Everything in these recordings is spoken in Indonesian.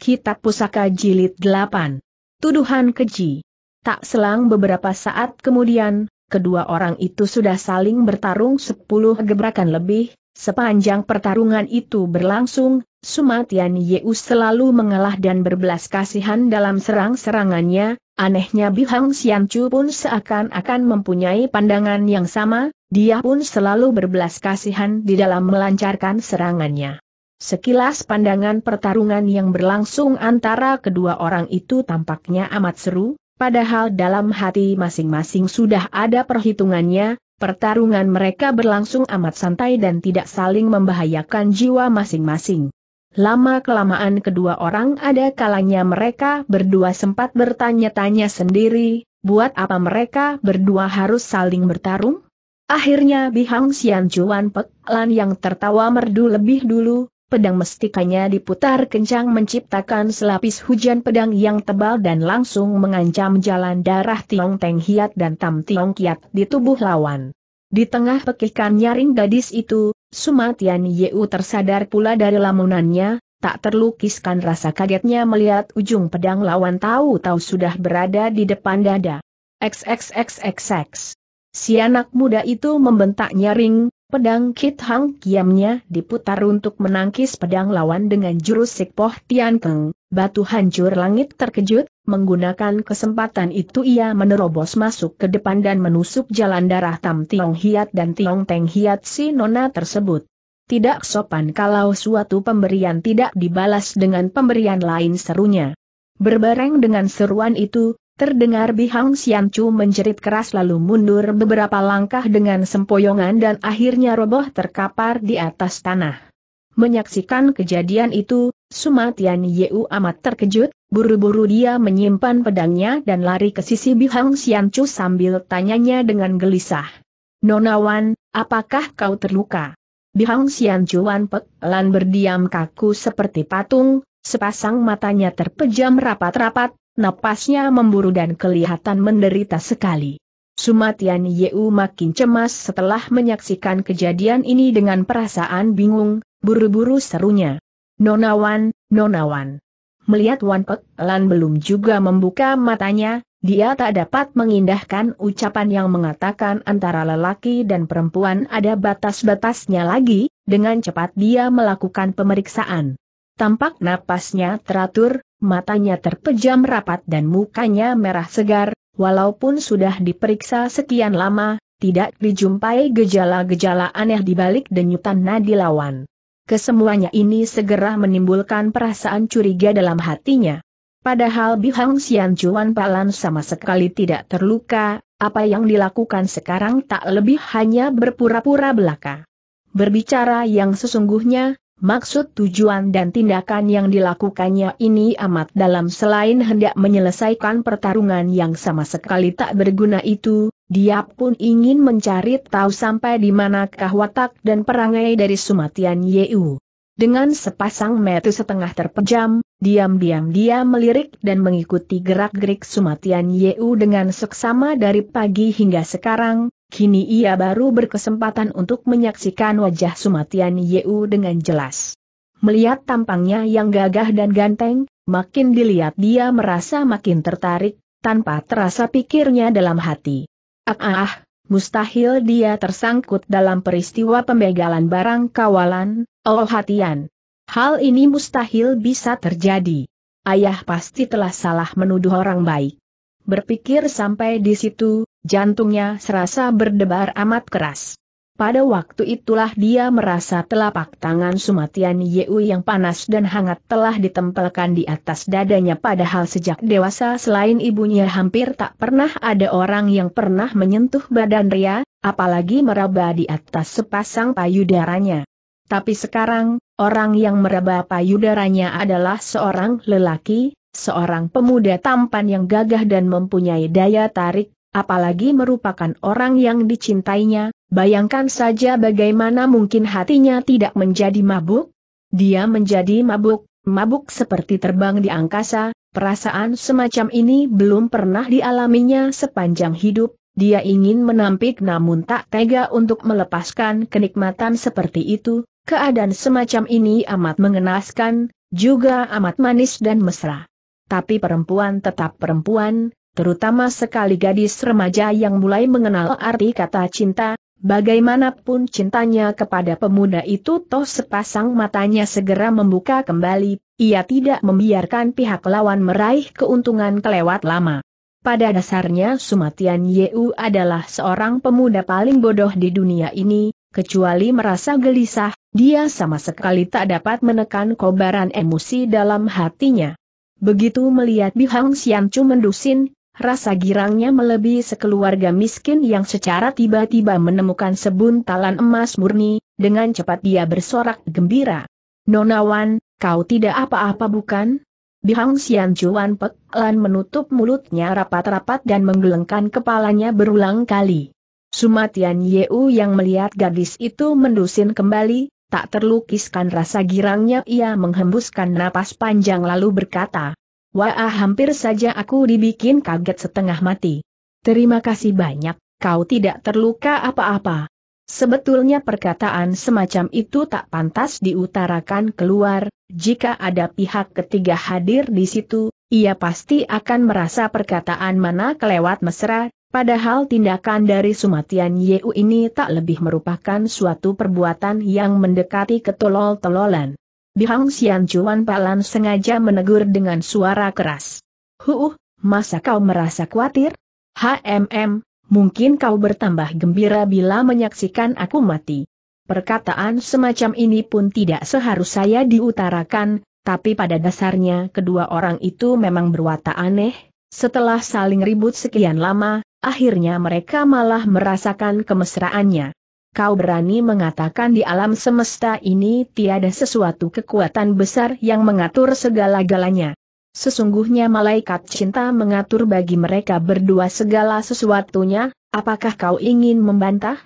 Kitab Pusaka Jilid 8. Tuduhan keji. Tak selang beberapa saat kemudian, kedua orang itu sudah saling bertarung sepuluh gebrakan lebih, sepanjang pertarungan itu berlangsung, Sumatian Yeus selalu mengalah dan berbelas kasihan dalam serang-serangannya, anehnya Bihang Xianchu pun seakan-akan mempunyai pandangan yang sama, dia pun selalu berbelas kasihan di dalam melancarkan serangannya. Sekilas pandangan pertarungan yang berlangsung antara kedua orang itu tampaknya amat seru, padahal dalam hati masing-masing sudah ada perhitungannya, pertarungan mereka berlangsung amat santai dan tidak saling membahayakan jiwa masing-masing. Lama-kelamaan kedua orang ada kalanya mereka berdua sempat bertanya-tanya sendiri, buat apa mereka berdua harus saling bertarung? Akhirnya Bihang Xian Chuan Pek Lan yang tertawa merdu lebih dulu, pedang mestikanya diputar kencang menciptakan selapis hujan pedang yang tebal dan langsung mengancam jalan darah Tiong Teng Hiat dan Tam Tiong Kiat di tubuh lawan. Di tengah pekikan nyaring gadis itu, Sumatian Yeu tersadar pula dari lamunannya, tak terlukiskan rasa kagetnya melihat ujung pedang lawan tahu-tahu sudah berada di depan dada. XXXXX. Si anak muda itu membentak nyaring, Pedang Kit Hang Kiamnya diputar untuk menangkis pedang lawan dengan jurus Sikpoh Tian Keng, batu hancur langit terkejut, menggunakan kesempatan itu ia menerobos masuk ke depan dan menusuk jalan darah Tam Tiong Hiat dan Tiong Teng Hiat si nona tersebut. Tidak sopan kalau suatu pemberian tidak dibalas dengan pemberian lain serunya. Berbareng dengan seruan itu, Terdengar Bihang Chu menjerit keras lalu mundur beberapa langkah dengan sempoyongan dan akhirnya roboh terkapar di atas tanah. Menyaksikan kejadian itu, Sumatian Yeu amat terkejut, buru-buru dia menyimpan pedangnya dan lari ke sisi Bihang Chu sambil tanyanya dengan gelisah. Nonawan, apakah kau terluka? Bihang Xianchu Wanpek lan berdiam kaku seperti patung, sepasang matanya terpejam rapat-rapat, napasnya memburu dan kelihatan menderita sekali. Sumatian Yeu makin cemas setelah menyaksikan kejadian ini dengan perasaan bingung, buru-buru serunya. Nonawan, Nonawan. Melihat Wan Pek Lan belum juga membuka matanya, dia tak dapat mengindahkan ucapan yang mengatakan antara lelaki dan perempuan ada batas-batasnya lagi, dengan cepat dia melakukan pemeriksaan. Tampak napasnya teratur, matanya terpejam rapat dan mukanya merah segar, walaupun sudah diperiksa sekian lama, tidak dijumpai gejala-gejala aneh di balik denyutan nadi lawan. Kesemuanya ini segera menimbulkan perasaan curiga dalam hatinya. Padahal Bihang Sian Chuan Palan sama sekali tidak terluka, apa yang dilakukan sekarang tak lebih hanya berpura-pura belaka. Berbicara yang sesungguhnya, Maksud tujuan dan tindakan yang dilakukannya ini amat dalam selain hendak menyelesaikan pertarungan yang sama sekali tak berguna itu, dia pun ingin mencari tahu sampai di manakah watak dan perangai dari Sumatian Yeu. Dengan sepasang mata setengah terpejam, diam-diam dia melirik dan mengikuti gerak-gerik Sumatian Yeu dengan seksama dari pagi hingga sekarang, Kini ia baru berkesempatan untuk menyaksikan wajah Sumatian Yeu dengan jelas. Melihat tampangnya yang gagah dan ganteng, makin dilihat dia merasa makin tertarik, tanpa terasa pikirnya dalam hati. Ah, ah, ah mustahil dia tersangkut dalam peristiwa pembegalan barang kawalan, oh hatian. Hal ini mustahil bisa terjadi. Ayah pasti telah salah menuduh orang baik. Berpikir sampai di situ, Jantungnya serasa berdebar amat keras. Pada waktu itulah dia merasa telapak tangan Sumatian Yeu yang panas dan hangat telah ditempelkan di atas dadanya padahal sejak dewasa selain ibunya hampir tak pernah ada orang yang pernah menyentuh badan Ria, apalagi meraba di atas sepasang payudaranya. Tapi sekarang, orang yang meraba payudaranya adalah seorang lelaki, seorang pemuda tampan yang gagah dan mempunyai daya tarik, apalagi merupakan orang yang dicintainya, bayangkan saja bagaimana mungkin hatinya tidak menjadi mabuk? Dia menjadi mabuk, mabuk seperti terbang di angkasa, perasaan semacam ini belum pernah dialaminya sepanjang hidup, dia ingin menampik namun tak tega untuk melepaskan kenikmatan seperti itu, keadaan semacam ini amat mengenaskan, juga amat manis dan mesra. Tapi perempuan tetap perempuan, terutama sekali gadis remaja yang mulai mengenal arti kata cinta, bagaimanapun cintanya kepada pemuda itu toh sepasang matanya segera membuka kembali, ia tidak membiarkan pihak lawan meraih keuntungan kelewat lama. Pada dasarnya Sumatian Yeu adalah seorang pemuda paling bodoh di dunia ini, kecuali merasa gelisah, dia sama sekali tak dapat menekan kobaran emosi dalam hatinya. Begitu melihat Bihang Xianchu mendusin, rasa girangnya melebihi sekeluarga miskin yang secara tiba-tiba menemukan sebuntalan emas murni, dengan cepat dia bersorak gembira. Nonawan, kau tidak apa-apa bukan? Bihang Sian Chuan Pek Lan menutup mulutnya rapat-rapat dan menggelengkan kepalanya berulang kali. Sumatian Yeu yang melihat gadis itu mendusin kembali, tak terlukiskan rasa girangnya ia menghembuskan napas panjang lalu berkata, Wah hampir saja aku dibikin kaget setengah mati. Terima kasih banyak, kau tidak terluka apa-apa. Sebetulnya perkataan semacam itu tak pantas diutarakan keluar, jika ada pihak ketiga hadir di situ, ia pasti akan merasa perkataan mana kelewat mesra, padahal tindakan dari Sumatian Yeu ini tak lebih merupakan suatu perbuatan yang mendekati ketolol tololan Bihang Xian Chuan Palan sengaja menegur dengan suara keras. Huh, masa kau merasa khawatir? HMM, mungkin kau bertambah gembira bila menyaksikan aku mati. Perkataan semacam ini pun tidak seharus saya diutarakan, tapi pada dasarnya kedua orang itu memang berwatak aneh. Setelah saling ribut sekian lama, akhirnya mereka malah merasakan kemesraannya kau berani mengatakan di alam semesta ini tiada sesuatu kekuatan besar yang mengatur segala-galanya. Sesungguhnya malaikat cinta mengatur bagi mereka berdua segala sesuatunya, apakah kau ingin membantah?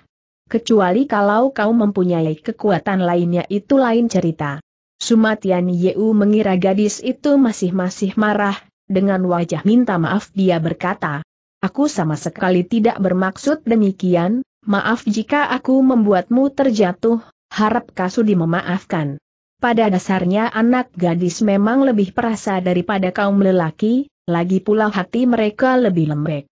Kecuali kalau kau mempunyai kekuatan lainnya itu lain cerita. Sumatian Yeu mengira gadis itu masih-masih marah, dengan wajah minta maaf dia berkata, Aku sama sekali tidak bermaksud demikian, maaf jika aku membuatmu terjatuh, harap Kasudi memaafkan. Pada dasarnya anak gadis memang lebih perasa daripada kaum lelaki, lagi pula hati mereka lebih lembek.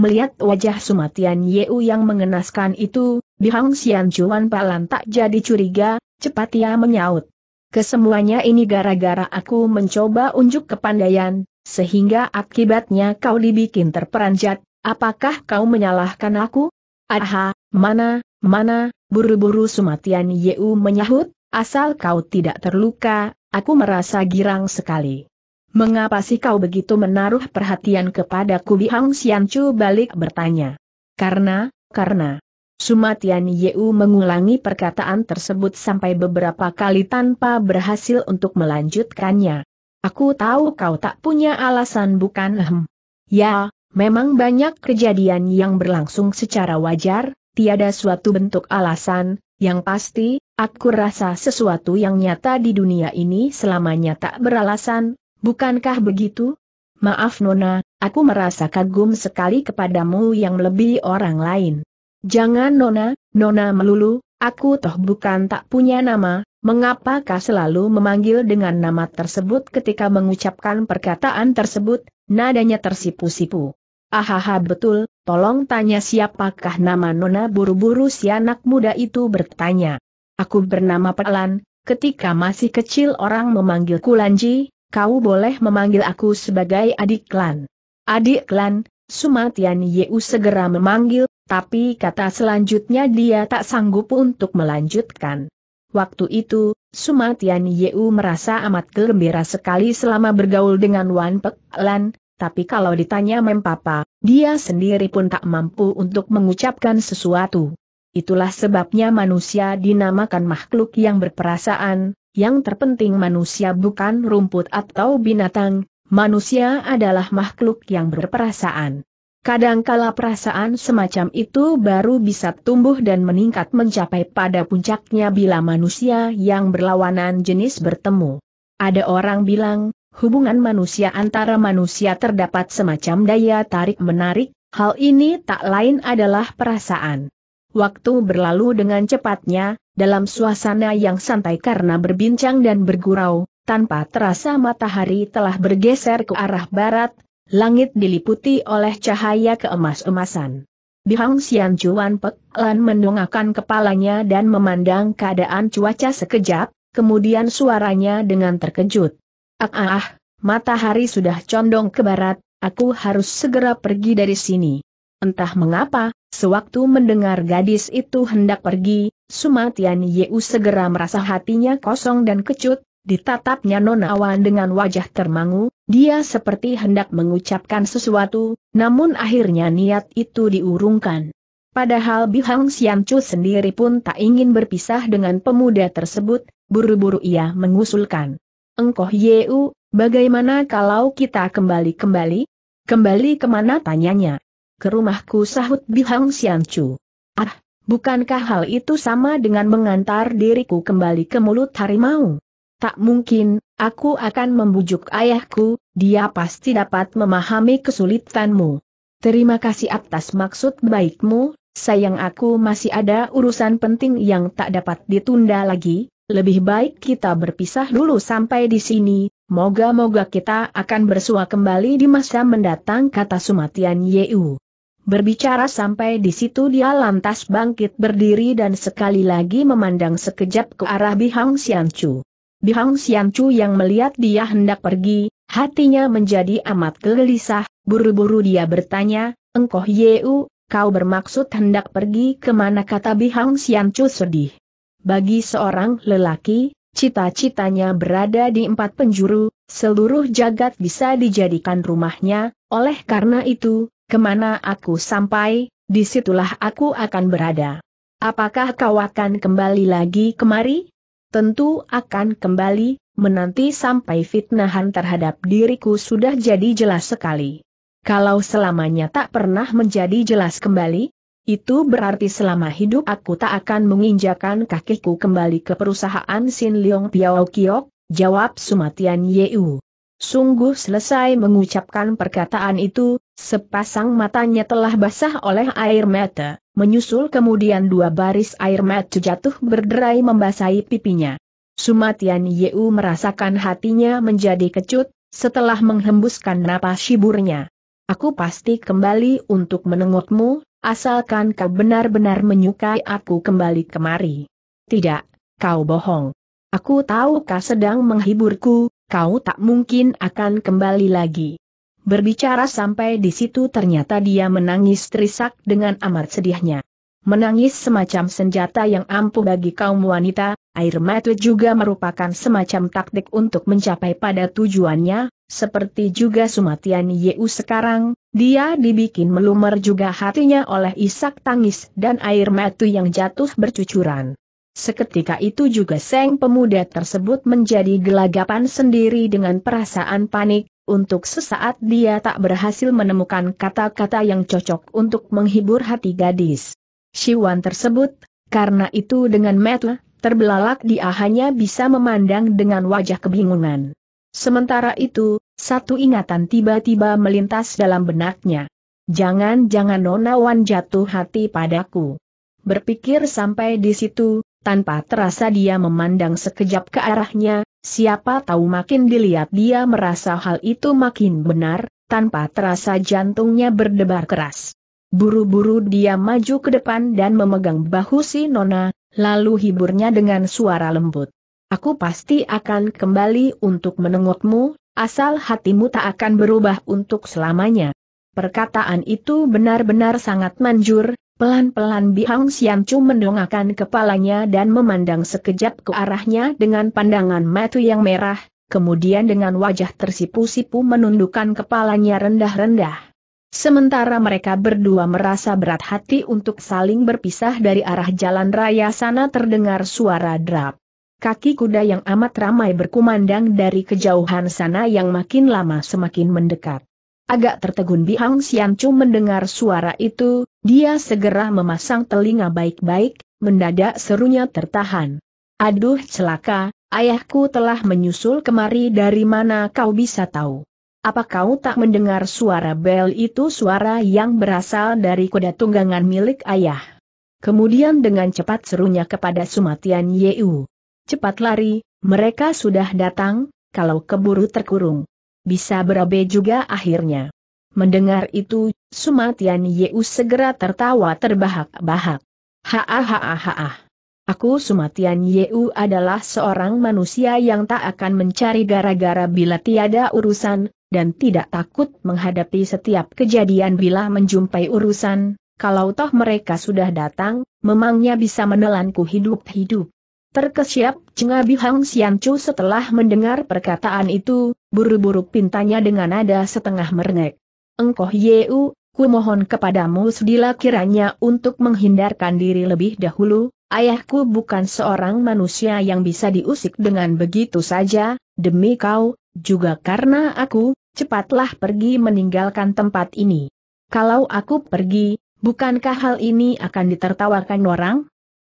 Melihat wajah Sumatian Yeu yang mengenaskan itu, Bihang Xian Juan Palan tak jadi curiga, cepat ia menyaut. Kesemuanya ini gara-gara aku mencoba unjuk kepandaian, sehingga akibatnya kau dibikin terperanjat, apakah kau menyalahkan aku? Aha, Mana, mana, buru-buru Sumatian Yeu menyahut, asal kau tidak terluka, aku merasa girang sekali. Mengapa sih kau begitu menaruh perhatian kepada Kubi Hang Xianchu balik bertanya? Karena, karena. Sumatian Yeu mengulangi perkataan tersebut sampai beberapa kali tanpa berhasil untuk melanjutkannya. Aku tahu kau tak punya alasan bukan Ya, memang banyak kejadian yang berlangsung secara wajar, tiada suatu bentuk alasan, yang pasti, aku rasa sesuatu yang nyata di dunia ini selamanya tak beralasan, bukankah begitu? Maaf Nona, aku merasa kagum sekali kepadamu yang lebih orang lain. Jangan Nona, Nona melulu, aku toh bukan tak punya nama, mengapakah selalu memanggil dengan nama tersebut ketika mengucapkan perkataan tersebut, nadanya tersipu-sipu. Ahaha betul, Tolong tanya siapakah nama Nona buru-buru si anak muda itu bertanya. Aku bernama Pelan, ketika masih kecil orang memanggilku Lanji, kau boleh memanggil aku sebagai adik Lan. Adik Lan, Sumatian Yeu segera memanggil, tapi kata selanjutnya dia tak sanggup untuk melanjutkan. Waktu itu, Sumatian Yeu merasa amat gembira sekali selama bergaul dengan Wan Pek Lan, tapi kalau ditanya mempapa, dia sendiri pun tak mampu untuk mengucapkan sesuatu. Itulah sebabnya manusia dinamakan makhluk yang berperasaan, yang terpenting manusia bukan rumput atau binatang, manusia adalah makhluk yang berperasaan. Kadangkala perasaan semacam itu baru bisa tumbuh dan meningkat mencapai pada puncaknya bila manusia yang berlawanan jenis bertemu. Ada orang bilang, hubungan manusia antara manusia terdapat semacam daya tarik-menarik, hal ini tak lain adalah perasaan. Waktu berlalu dengan cepatnya, dalam suasana yang santai karena berbincang dan bergurau, tanpa terasa matahari telah bergeser ke arah barat, langit diliputi oleh cahaya keemas-emasan. Bihang Xian Chuan Pek Lan mendongakkan kepalanya dan memandang keadaan cuaca sekejap, kemudian suaranya dengan terkejut. Ah, ah, ah, matahari sudah condong ke barat, aku harus segera pergi dari sini. Entah mengapa, sewaktu mendengar gadis itu hendak pergi, Sumatian Yeu segera merasa hatinya kosong dan kecut, ditatapnya Nona Wan dengan wajah termangu, dia seperti hendak mengucapkan sesuatu, namun akhirnya niat itu diurungkan. Padahal Bihang Siancu sendiri pun tak ingin berpisah dengan pemuda tersebut, buru-buru ia mengusulkan. Engkoh Yeu, bagaimana kalau kita kembali-kembali? Kembali kemana tanyanya? Ke rumahku sahut Bihang Siancu. Ah, bukankah hal itu sama dengan mengantar diriku kembali ke mulut harimau? Tak mungkin, aku akan membujuk ayahku, dia pasti dapat memahami kesulitanmu. Terima kasih atas maksud baikmu, sayang aku masih ada urusan penting yang tak dapat ditunda lagi, lebih baik kita berpisah dulu sampai di sini, moga-moga kita akan bersua kembali di masa mendatang kata Sumatian Yeu. Berbicara sampai di situ dia lantas bangkit berdiri dan sekali lagi memandang sekejap ke arah Bihang Xianchu. Bihang Xianchu yang melihat dia hendak pergi, hatinya menjadi amat gelisah, buru-buru dia bertanya, Engkoh Yeu, kau bermaksud hendak pergi kemana kata Bihang Xianchu sedih. Bagi seorang lelaki, cita-citanya berada di empat penjuru, seluruh jagat bisa dijadikan rumahnya, oleh karena itu, kemana aku sampai, disitulah aku akan berada. Apakah kau akan kembali lagi kemari? Tentu akan kembali, menanti sampai fitnahan terhadap diriku sudah jadi jelas sekali. Kalau selamanya tak pernah menjadi jelas kembali, itu berarti selama hidup aku tak akan menginjakan kakiku kembali ke perusahaan Sin Leong Piao Kiok, jawab Sumatian Yeu. Sungguh selesai mengucapkan perkataan itu, sepasang matanya telah basah oleh air mata, menyusul kemudian dua baris air mata jatuh berderai membasahi pipinya. Sumatian Yeu merasakan hatinya menjadi kecut, setelah menghembuskan napas hiburnya. Aku pasti kembali untuk menengokmu, Asalkan kau benar-benar menyukai aku kembali kemari. Tidak, kau bohong. Aku tahu kau sedang menghiburku, kau tak mungkin akan kembali lagi. Berbicara sampai di situ ternyata dia menangis terisak dengan amat sedihnya. Menangis semacam senjata yang ampuh bagi kaum wanita, air mata juga merupakan semacam taktik untuk mencapai pada tujuannya, seperti juga Sumatian Yeu sekarang, dia dibikin melumer juga hatinya oleh isak tangis dan air mata yang jatuh bercucuran. Seketika itu juga Seng pemuda tersebut menjadi gelagapan sendiri dengan perasaan panik, untuk sesaat dia tak berhasil menemukan kata-kata yang cocok untuk menghibur hati gadis. Siwan tersebut, karena itu dengan metu, terbelalak dia hanya bisa memandang dengan wajah kebingungan. Sementara itu, satu ingatan tiba-tiba melintas dalam benaknya. Jangan-jangan Nona Wan jatuh hati padaku. Berpikir sampai di situ, tanpa terasa dia memandang sekejap ke arahnya, siapa tahu makin dilihat dia merasa hal itu makin benar, tanpa terasa jantungnya berdebar keras. Buru-buru dia maju ke depan dan memegang bahu si Nona, lalu hiburnya dengan suara lembut. Aku pasti akan kembali untuk menengokmu, asal hatimu tak akan berubah untuk selamanya. Perkataan itu benar-benar sangat manjur, pelan-pelan Bihang Xianchu mendongakkan kepalanya dan memandang sekejap ke arahnya dengan pandangan mata yang merah, kemudian dengan wajah tersipu-sipu menundukkan kepalanya rendah-rendah. Sementara mereka berdua merasa berat hati untuk saling berpisah dari arah jalan raya sana terdengar suara drap. Kaki kuda yang amat ramai berkumandang dari kejauhan sana yang makin lama semakin mendekat. Agak tertegun Bihang Siancu mendengar suara itu, dia segera memasang telinga baik-baik, mendadak serunya tertahan. Aduh celaka, ayahku telah menyusul kemari dari mana kau bisa tahu. Apa kau tak mendengar suara bel itu suara yang berasal dari kuda tunggangan milik ayah? Kemudian dengan cepat serunya kepada Sumatian Yeu. Cepat lari, mereka sudah datang, kalau keburu terkurung. Bisa berabe juga akhirnya. Mendengar itu, Sumatian Yeu segera tertawa terbahak-bahak. Haahahaha. Aku Sumatian Yeu adalah seorang manusia yang tak akan mencari gara-gara bila tiada urusan, dan tidak takut menghadapi setiap kejadian bila menjumpai urusan, kalau toh mereka sudah datang, memangnya bisa menelanku hidup-hidup. Terkesiap, Cengabi Hang Xianchu setelah mendengar perkataan itu, buru-buru pintanya dengan nada setengah merengek. Engkoh Yeu, ku mohon kepadamu sedila kiranya untuk menghindarkan diri lebih dahulu, ayahku bukan seorang manusia yang bisa diusik dengan begitu saja, demi kau, juga karena aku, cepatlah pergi meninggalkan tempat ini. Kalau aku pergi, bukankah hal ini akan ditertawakan orang?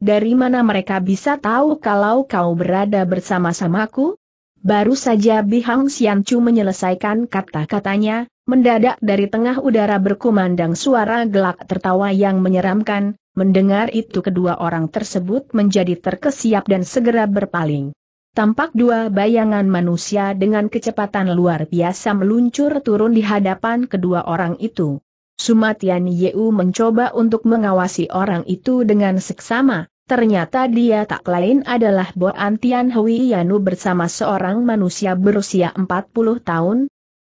dari mana mereka bisa tahu kalau kau berada bersama-samaku? Baru saja Bihang Xianchu menyelesaikan kata-katanya, mendadak dari tengah udara berkumandang suara gelak tertawa yang menyeramkan, mendengar itu kedua orang tersebut menjadi terkesiap dan segera berpaling. Tampak dua bayangan manusia dengan kecepatan luar biasa meluncur turun di hadapan kedua orang itu. Sumatian Yeu mencoba untuk mengawasi orang itu dengan seksama, ternyata dia tak lain adalah Bo Antian Hui Yanu bersama seorang manusia berusia 40 tahun.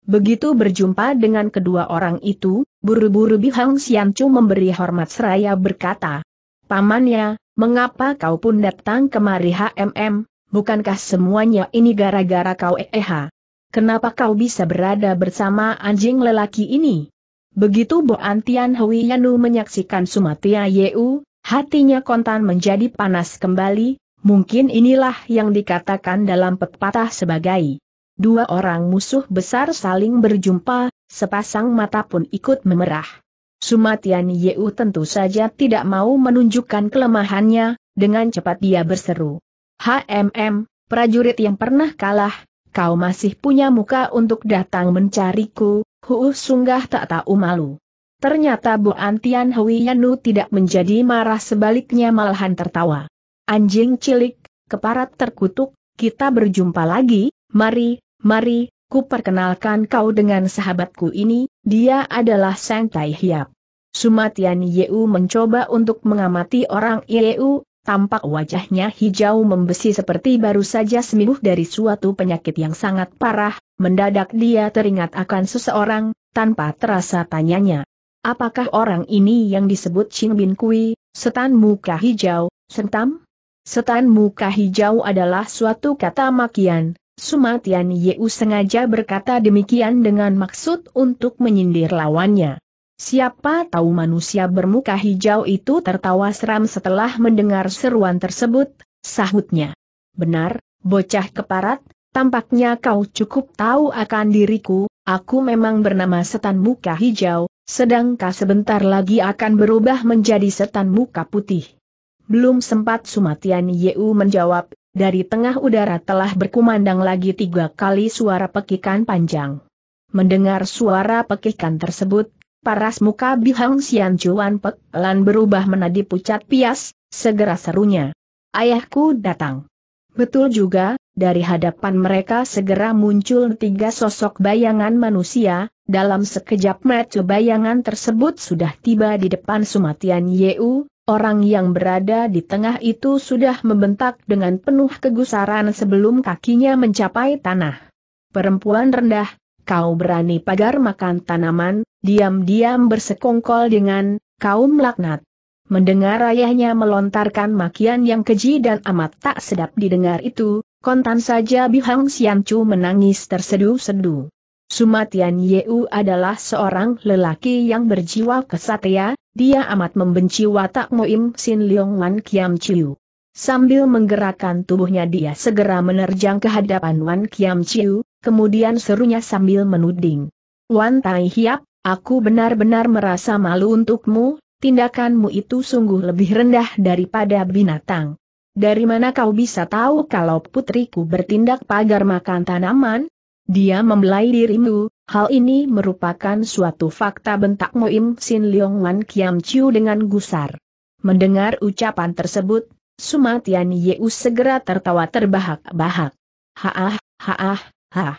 Begitu berjumpa dengan kedua orang itu, buru-buru Bihang Siancu memberi hormat seraya berkata, Pamannya, mengapa kau pun datang kemari HMM, bukankah semuanya ini gara-gara kau eh? eh Kenapa kau bisa berada bersama anjing lelaki ini? Begitu Boan Antian Hui Yanu menyaksikan Sumatia Yeu, hatinya kontan menjadi panas kembali, mungkin inilah yang dikatakan dalam pepatah sebagai Dua orang musuh besar saling berjumpa, sepasang mata pun ikut memerah. Sumatian Yeu tentu saja tidak mau menunjukkan kelemahannya, dengan cepat dia berseru. HMM, prajurit yang pernah kalah, kau masih punya muka untuk datang mencariku, Huu sunggah tak tahu malu. Ternyata Bu Antian Huiyanu tidak menjadi marah sebaliknya malahan tertawa. Anjing cilik, keparat terkutuk, kita berjumpa lagi, mari, mari, ku perkenalkan kau dengan sahabatku ini, dia adalah Sang Tai Hiap. Sumatian Yeu mencoba untuk mengamati orang Yeu, tampak wajahnya hijau membesi seperti baru saja sembuh dari suatu penyakit yang sangat parah, Mendadak dia teringat akan seseorang, tanpa terasa tanyanya. Apakah orang ini yang disebut Ching Bin Kui, setan muka hijau, sentam? Setan muka hijau adalah suatu kata makian, Sumatian Yeu sengaja berkata demikian dengan maksud untuk menyindir lawannya. Siapa tahu manusia bermuka hijau itu tertawa seram setelah mendengar seruan tersebut, sahutnya. Benar, bocah keparat, Tampaknya kau cukup tahu akan diriku, aku memang bernama setan muka hijau, sedangkan sebentar lagi akan berubah menjadi setan muka putih. Belum sempat Sumatian Yeu menjawab, dari tengah udara telah berkumandang lagi tiga kali suara pekikan panjang. Mendengar suara pekikan tersebut, paras muka Bihang Sian Juan Pek lan berubah menadi pucat pias, segera serunya. Ayahku datang. Betul juga, dari hadapan mereka segera muncul tiga sosok bayangan manusia, dalam sekejap mata bayangan tersebut sudah tiba di depan Sumatian Yeu, orang yang berada di tengah itu sudah membentak dengan penuh kegusaran sebelum kakinya mencapai tanah. Perempuan rendah, kau berani pagar makan tanaman, diam-diam bersekongkol dengan, kaum laknat. Mendengar ayahnya melontarkan makian yang keji dan amat tak sedap didengar itu, Kontan saja Bihang Chu menangis tersedu-sedu. Sumatian Yeu adalah seorang lelaki yang berjiwa kesatria, dia amat membenci watak Moim Sin Leong Wan Kiam Chiu. Sambil menggerakkan tubuhnya dia segera menerjang ke hadapan Wan Kiam Chiu, kemudian serunya sambil menuding. Wan Tai Hiap, aku benar-benar merasa malu untukmu, tindakanmu itu sungguh lebih rendah daripada binatang. Dari mana kau bisa tahu kalau putriku bertindak pagar makan tanaman? Dia membelai dirimu, hal ini merupakan suatu fakta bentak Moim Sin Leong Wan Kiam Chiu dengan gusar. Mendengar ucapan tersebut, Sumatian Yeu segera tertawa terbahak-bahak. Haah, haah, haah.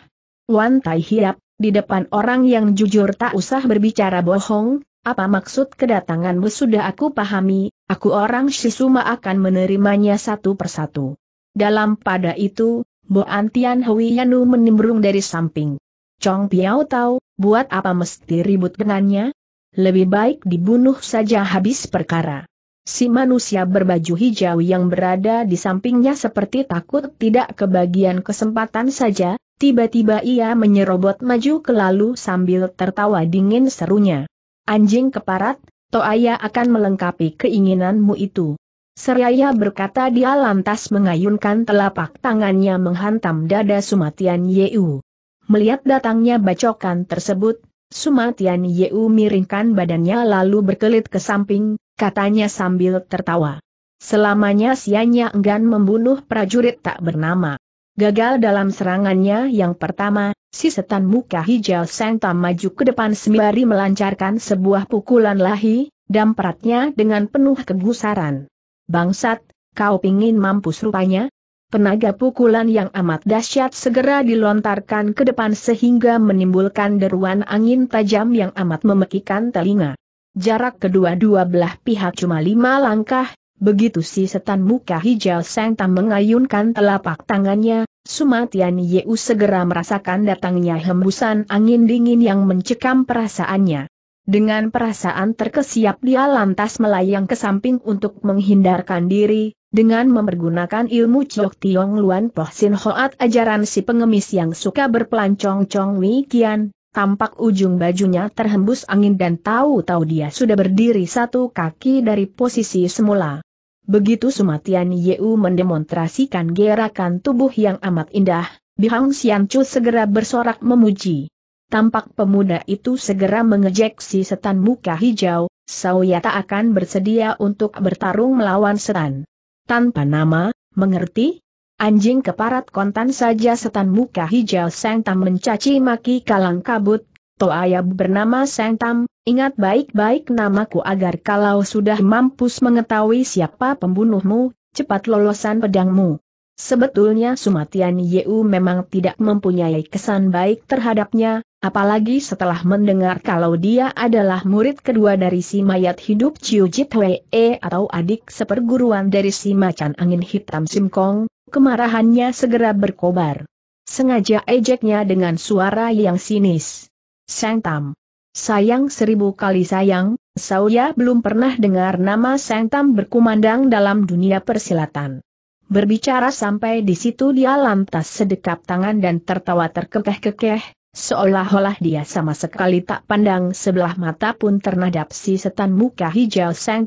Wan Tai Hiap, di depan orang yang jujur tak usah berbicara bohong, apa maksud kedatanganmu sudah aku pahami, aku orang Shisuma akan menerimanya satu persatu. Dalam pada itu, Bo Antian Hui Yanu menimbrung dari samping. Chong Piao tahu, buat apa mesti ribut dengannya? Lebih baik dibunuh saja habis perkara. Si manusia berbaju hijau yang berada di sampingnya seperti takut tidak kebagian kesempatan saja, tiba-tiba ia menyerobot maju ke lalu sambil tertawa dingin serunya. Anjing keparat, Toaya akan melengkapi keinginanmu itu. Seraya berkata dia lantas mengayunkan telapak tangannya menghantam dada Sumatian Yeu. Melihat datangnya bacokan tersebut, Sumatian Yeu miringkan badannya lalu berkelit ke samping, katanya sambil tertawa. Selamanya sianya enggan membunuh prajurit tak bernama. Gagal dalam serangannya yang pertama, si setan muka hijau sang maju ke depan sembari melancarkan sebuah pukulan lahi, dan dampratnya dengan penuh kegusaran. Bangsat, kau pingin mampus rupanya? Tenaga pukulan yang amat dahsyat segera dilontarkan ke depan sehingga menimbulkan deruan angin tajam yang amat memekikan telinga. Jarak kedua dua belah pihak cuma lima langkah, Begitu si setan muka hijau sengtam mengayunkan telapak tangannya, Sumatian Yeu segera merasakan datangnya hembusan angin dingin yang mencekam perasaannya. Dengan perasaan terkesiap dia lantas melayang ke samping untuk menghindarkan diri, dengan mempergunakan ilmu Chok Tiong Luan Poh Sin Hoat ajaran si pengemis yang suka berpelancong-cong Wikian, tampak ujung bajunya terhembus angin dan tahu-tahu dia sudah berdiri satu kaki dari posisi semula. Begitu Sumatian Yeu mendemonstrasikan gerakan tubuh yang amat indah, Bihang Xianchu segera bersorak memuji. Tampak pemuda itu segera mengejek si setan muka hijau, Sauya tak akan bersedia untuk bertarung melawan setan. Tanpa nama, mengerti? Anjing keparat kontan saja setan muka hijau Sengtam mencaci maki kalang kabut, Toayab bernama Sengtam, Ingat baik-baik namaku agar kalau sudah mampus mengetahui siapa pembunuhmu, cepat lolosan pedangmu. Sebetulnya Sumatian Yeu memang tidak mempunyai kesan baik terhadapnya, apalagi setelah mendengar kalau dia adalah murid kedua dari si mayat hidup Chiu Jit Wee atau adik seperguruan dari si macan angin hitam Simkong, kemarahannya segera berkobar. Sengaja ejeknya dengan suara yang sinis. Sang Tam. Sayang seribu kali sayang, Sauya belum pernah dengar nama Seng berkumandang dalam dunia persilatan. Berbicara sampai di situ dia lantas sedekap tangan dan tertawa terkekeh-kekeh, seolah-olah dia sama sekali tak pandang sebelah mata pun terhadap si setan muka hijau Seng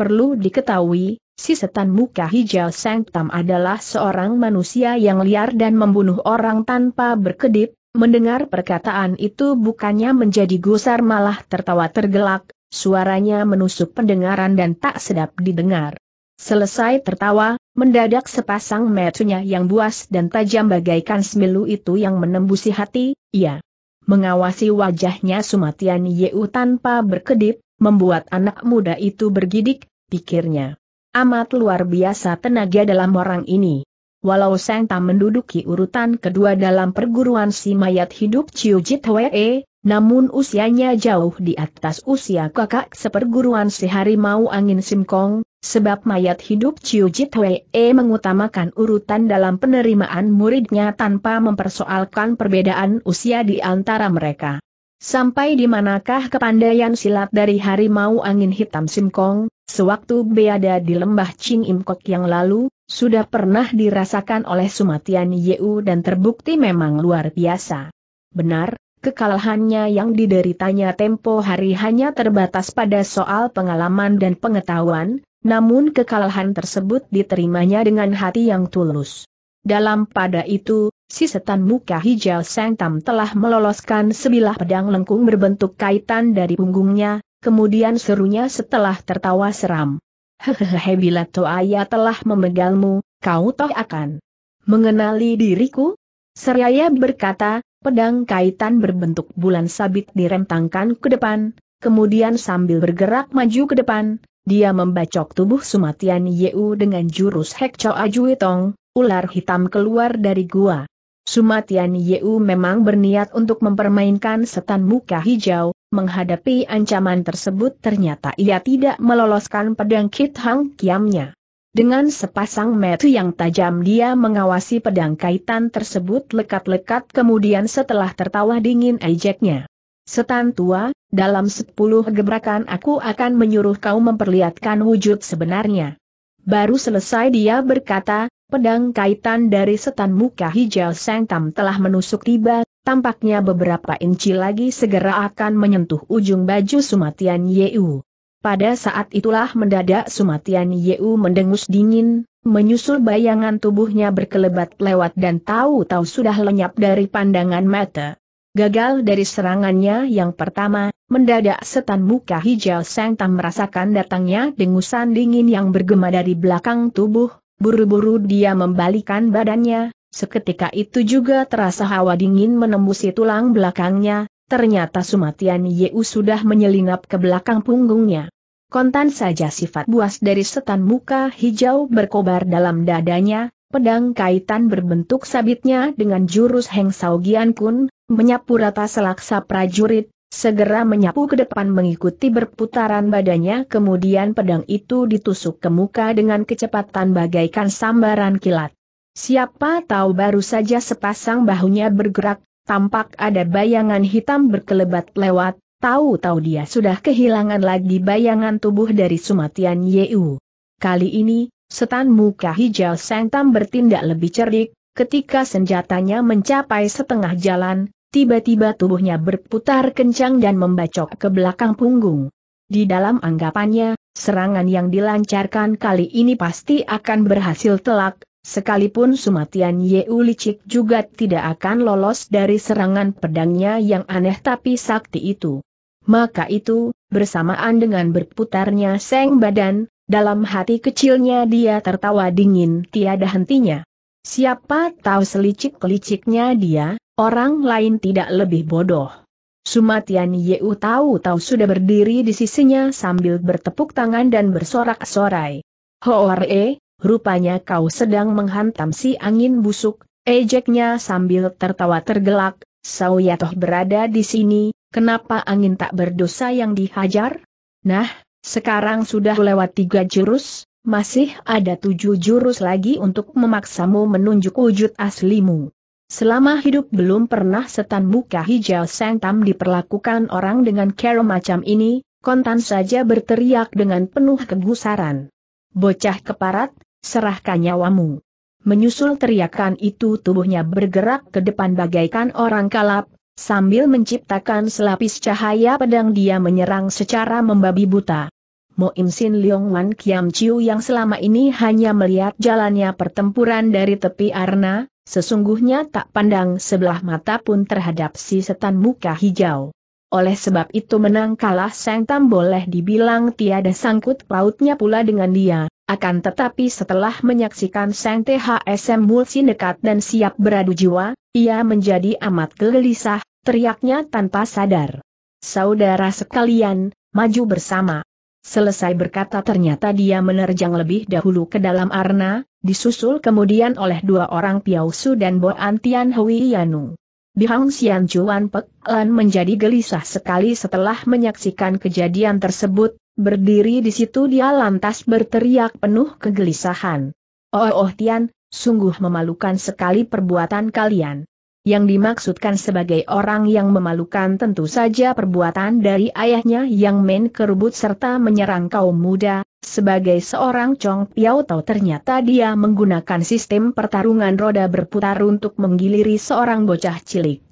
Perlu diketahui, si setan muka hijau Seng adalah seorang manusia yang liar dan membunuh orang tanpa berkedip, Mendengar perkataan itu bukannya menjadi gusar malah tertawa tergelak, suaranya menusuk pendengaran dan tak sedap didengar. Selesai tertawa, mendadak sepasang metunya yang buas dan tajam bagaikan semilu itu yang menembusi hati, ia mengawasi wajahnya Sumatian Yeu tanpa berkedip, membuat anak muda itu bergidik, pikirnya. Amat luar biasa tenaga dalam orang ini walau Seng Tam menduduki urutan kedua dalam perguruan si mayat hidup Chiu Jit Wee, namun usianya jauh di atas usia kakak seperguruan si harimau angin Simkong, sebab mayat hidup Chiu Jit Wee mengutamakan urutan dalam penerimaan muridnya tanpa mempersoalkan perbedaan usia di antara mereka. Sampai di manakah kepandaian silat dari harimau angin hitam Simkong, sewaktu beada di lembah Ching Kok yang lalu, sudah pernah dirasakan oleh Sumatian Yeu dan terbukti memang luar biasa. Benar, kekalahannya yang dideritanya tempo hari hanya terbatas pada soal pengalaman dan pengetahuan, namun kekalahan tersebut diterimanya dengan hati yang tulus. Dalam pada itu, si setan muka hijau Sang telah meloloskan sebilah pedang lengkung berbentuk kaitan dari punggungnya, kemudian serunya setelah tertawa seram. Hehehe bila Toaya telah memegangmu, kau toh akan mengenali diriku? Seraya berkata, pedang kaitan berbentuk bulan sabit direntangkan ke depan, kemudian sambil bergerak maju ke depan, dia membacok tubuh Sumatian Yeu dengan jurus Hek Choa Tong, ular hitam keluar dari gua. Sumatian Yeu memang berniat untuk mempermainkan setan muka hijau, Menghadapi ancaman tersebut ternyata ia tidak meloloskan pedang Kit Hang Kiamnya. Dengan sepasang metu yang tajam dia mengawasi pedang kaitan tersebut lekat-lekat kemudian setelah tertawa dingin ejeknya. Setan tua, dalam sepuluh gebrakan aku akan menyuruh kau memperlihatkan wujud sebenarnya. Baru selesai dia berkata, pedang kaitan dari setan muka hijau Tam telah menusuk tiba tampaknya beberapa inci lagi segera akan menyentuh ujung baju Sumatian Yeu. Pada saat itulah mendadak Sumatian Yeu mendengus dingin, menyusul bayangan tubuhnya berkelebat lewat dan tahu-tahu sudah lenyap dari pandangan mata. Gagal dari serangannya yang pertama, mendadak setan muka hijau Seng Tam merasakan datangnya dengusan dingin yang bergema dari belakang tubuh, buru-buru dia membalikan badannya, Seketika itu juga terasa hawa dingin menembusi tulang belakangnya, ternyata Sumatian Yeu sudah menyelinap ke belakang punggungnya. Kontan saja sifat buas dari setan muka hijau berkobar dalam dadanya, pedang kaitan berbentuk sabitnya dengan jurus Heng Sao Gian Kun, menyapu rata selaksa prajurit, segera menyapu ke depan mengikuti berputaran badannya kemudian pedang itu ditusuk ke muka dengan kecepatan bagaikan sambaran kilat. Siapa tahu baru saja sepasang bahunya bergerak, tampak ada bayangan hitam berkelebat lewat, tahu-tahu dia sudah kehilangan lagi bayangan tubuh dari Sumatian Yeu. Kali ini, setan muka hijau Sengtam bertindak lebih cerdik, ketika senjatanya mencapai setengah jalan, tiba-tiba tubuhnya berputar kencang dan membacok ke belakang punggung. Di dalam anggapannya, serangan yang dilancarkan kali ini pasti akan berhasil telak, Sekalipun Sumatian Yeu Licik juga tidak akan lolos dari serangan pedangnya yang aneh tapi sakti itu. Maka itu, bersamaan dengan berputarnya seng badan, dalam hati kecilnya dia tertawa dingin tiada hentinya. Siapa tahu selicik-liciknya dia, orang lain tidak lebih bodoh. Sumatian Yeu tahu-tahu sudah berdiri di sisinya sambil bertepuk tangan dan bersorak-sorai. Hoare, rupanya kau sedang menghantam si angin busuk, ejeknya sambil tertawa tergelak, toh berada di sini, kenapa angin tak berdosa yang dihajar? Nah, sekarang sudah lewat tiga jurus, masih ada tujuh jurus lagi untuk memaksamu menunjuk wujud aslimu. Selama hidup belum pernah setan muka hijau sengtam diperlakukan orang dengan cara macam ini, kontan saja berteriak dengan penuh kegusaran. Bocah keparat, Serahkan nyawamu. Menyusul teriakan itu tubuhnya bergerak ke depan bagaikan orang kalap, sambil menciptakan selapis cahaya pedang dia menyerang secara membabi buta. Moim Sin Leong Wan Kiam Chiu yang selama ini hanya melihat jalannya pertempuran dari tepi arna, sesungguhnya tak pandang sebelah mata pun terhadap si setan muka hijau. Oleh sebab itu menang kalah Seng Tam boleh dibilang tiada sangkut pautnya pula dengan dia. Akan tetapi setelah menyaksikan Sang THSM Mulsi dekat dan siap beradu jiwa, ia menjadi amat gelisah, teriaknya tanpa sadar. Saudara sekalian, maju bersama. Selesai berkata ternyata dia menerjang lebih dahulu ke dalam arna, disusul kemudian oleh dua orang Piausu dan Boan Tian Hui Yanu. Bihang Xian Juan Pek Lan menjadi gelisah sekali setelah menyaksikan kejadian tersebut, Berdiri di situ dia lantas berteriak penuh kegelisahan. Oh, oh, oh Tian, sungguh memalukan sekali perbuatan kalian. Yang dimaksudkan sebagai orang yang memalukan tentu saja perbuatan dari ayahnya yang main kerubut serta menyerang kaum muda, sebagai seorang Chong Piao Tau ternyata dia menggunakan sistem pertarungan roda berputar untuk menggiliri seorang bocah cilik.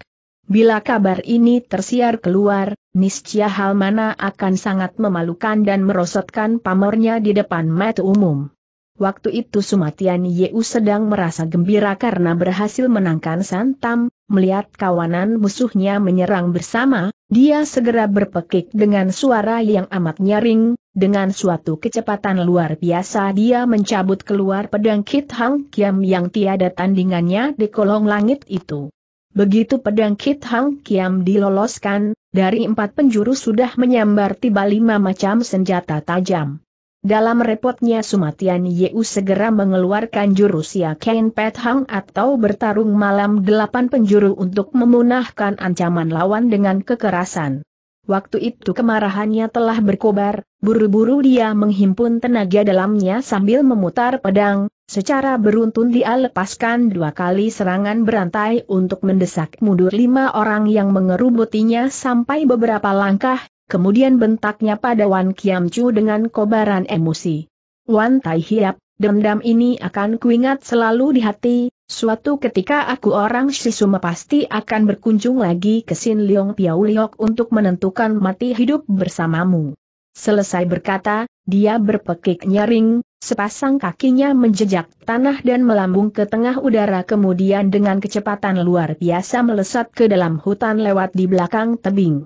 Bila kabar ini tersiar keluar, niscaya hal mana akan sangat memalukan dan merosotkan pamornya di depan mata umum. Waktu itu Sumatian Yeu sedang merasa gembira karena berhasil menangkan Santam, melihat kawanan musuhnya menyerang bersama, dia segera berpekik dengan suara yang amat nyaring, dengan suatu kecepatan luar biasa dia mencabut keluar pedang Kit Hang Kiam yang tiada tandingannya di kolong langit itu. Begitu pedang Kit Hang Kiam diloloskan, dari empat penjuru sudah menyambar tiba lima macam senjata tajam. Dalam repotnya Sumatian Yeu segera mengeluarkan jurus ya Ken Pet Hang atau bertarung malam delapan penjuru untuk memunahkan ancaman lawan dengan kekerasan. Waktu itu kemarahannya telah berkobar, buru-buru dia menghimpun tenaga dalamnya sambil memutar pedang, secara beruntun dia lepaskan dua kali serangan berantai untuk mendesak mundur lima orang yang mengerubutinya sampai beberapa langkah, kemudian bentaknya pada Wan Kiamcu dengan kobaran emosi. Wan Tai Hiap, dendam ini akan kuingat selalu di hati, Suatu ketika aku orang Shisume pasti akan berkunjung lagi ke Sin Leong Piau Liok untuk menentukan mati hidup bersamamu. Selesai berkata, dia berpekik nyaring, sepasang kakinya menjejak tanah dan melambung ke tengah udara kemudian dengan kecepatan luar biasa melesat ke dalam hutan lewat di belakang tebing.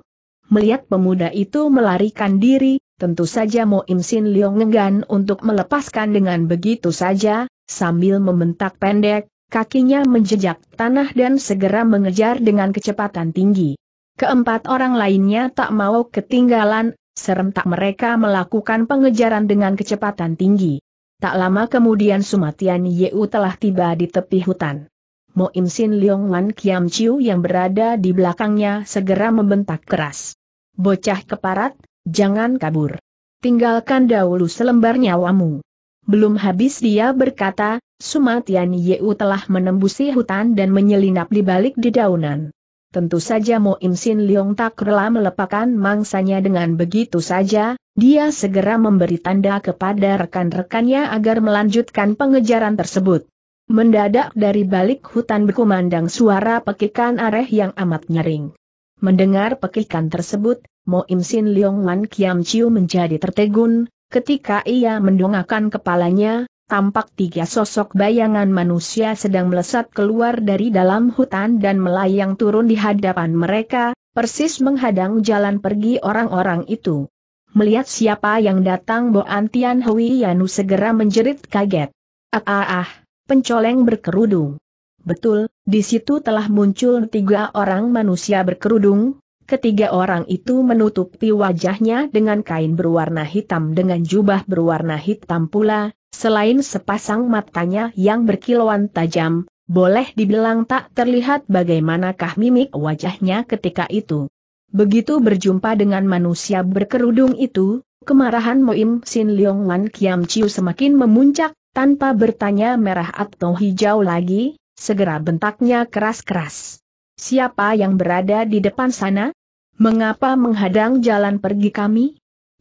Melihat pemuda itu melarikan diri, tentu saja Mo Im Sin Leong enggan untuk melepaskan dengan begitu saja, sambil membentak pendek, kakinya menjejak tanah dan segera mengejar dengan kecepatan tinggi. Keempat orang lainnya tak mau ketinggalan, serentak mereka melakukan pengejaran dengan kecepatan tinggi. Tak lama kemudian Sumatian Yeu telah tiba di tepi hutan. Mo Im Sin Leong Wan Kiam Chiu yang berada di belakangnya segera membentak keras. Bocah keparat, jangan kabur. Tinggalkan dahulu selembar nyawamu. Belum habis dia berkata, Sumatian Yeu telah menembusi hutan dan menyelinap di balik dedaunan. Tentu saja Mo Im Sin Leong tak rela melepaskan mangsanya dengan begitu saja, dia segera memberi tanda kepada rekan-rekannya agar melanjutkan pengejaran tersebut. Mendadak dari balik hutan berkumandang suara pekikan areh yang amat nyering. Mendengar pekikan tersebut, Mo Im Sin Leong Wan Kiam Chiu menjadi tertegun, ketika ia mendongakkan kepalanya, tampak tiga sosok bayangan manusia sedang melesat keluar dari dalam hutan dan melayang turun di hadapan mereka, persis menghadang jalan pergi orang-orang itu. Melihat siapa yang datang Bo Antian Hui Yanu segera menjerit kaget. Ah ah ah, pencoleng berkerudung. Betul, di situ telah muncul tiga orang manusia berkerudung, ketiga orang itu menutupi wajahnya dengan kain berwarna hitam dengan jubah berwarna hitam pula, Selain sepasang matanya yang berkilauan tajam, boleh dibilang tak terlihat bagaimanakah mimik wajahnya ketika itu. Begitu berjumpa dengan manusia berkerudung itu, kemarahan Moim Sin Leong Wan Kiam Chiu semakin memuncak, tanpa bertanya merah atau hijau lagi, segera bentaknya keras-keras. Siapa yang berada di depan sana? Mengapa menghadang jalan pergi kami?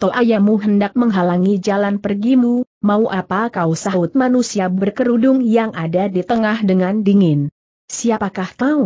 atau ayahmu hendak menghalangi jalan pergimu, mau apa kau sahut manusia berkerudung yang ada di tengah dengan dingin. Siapakah kau?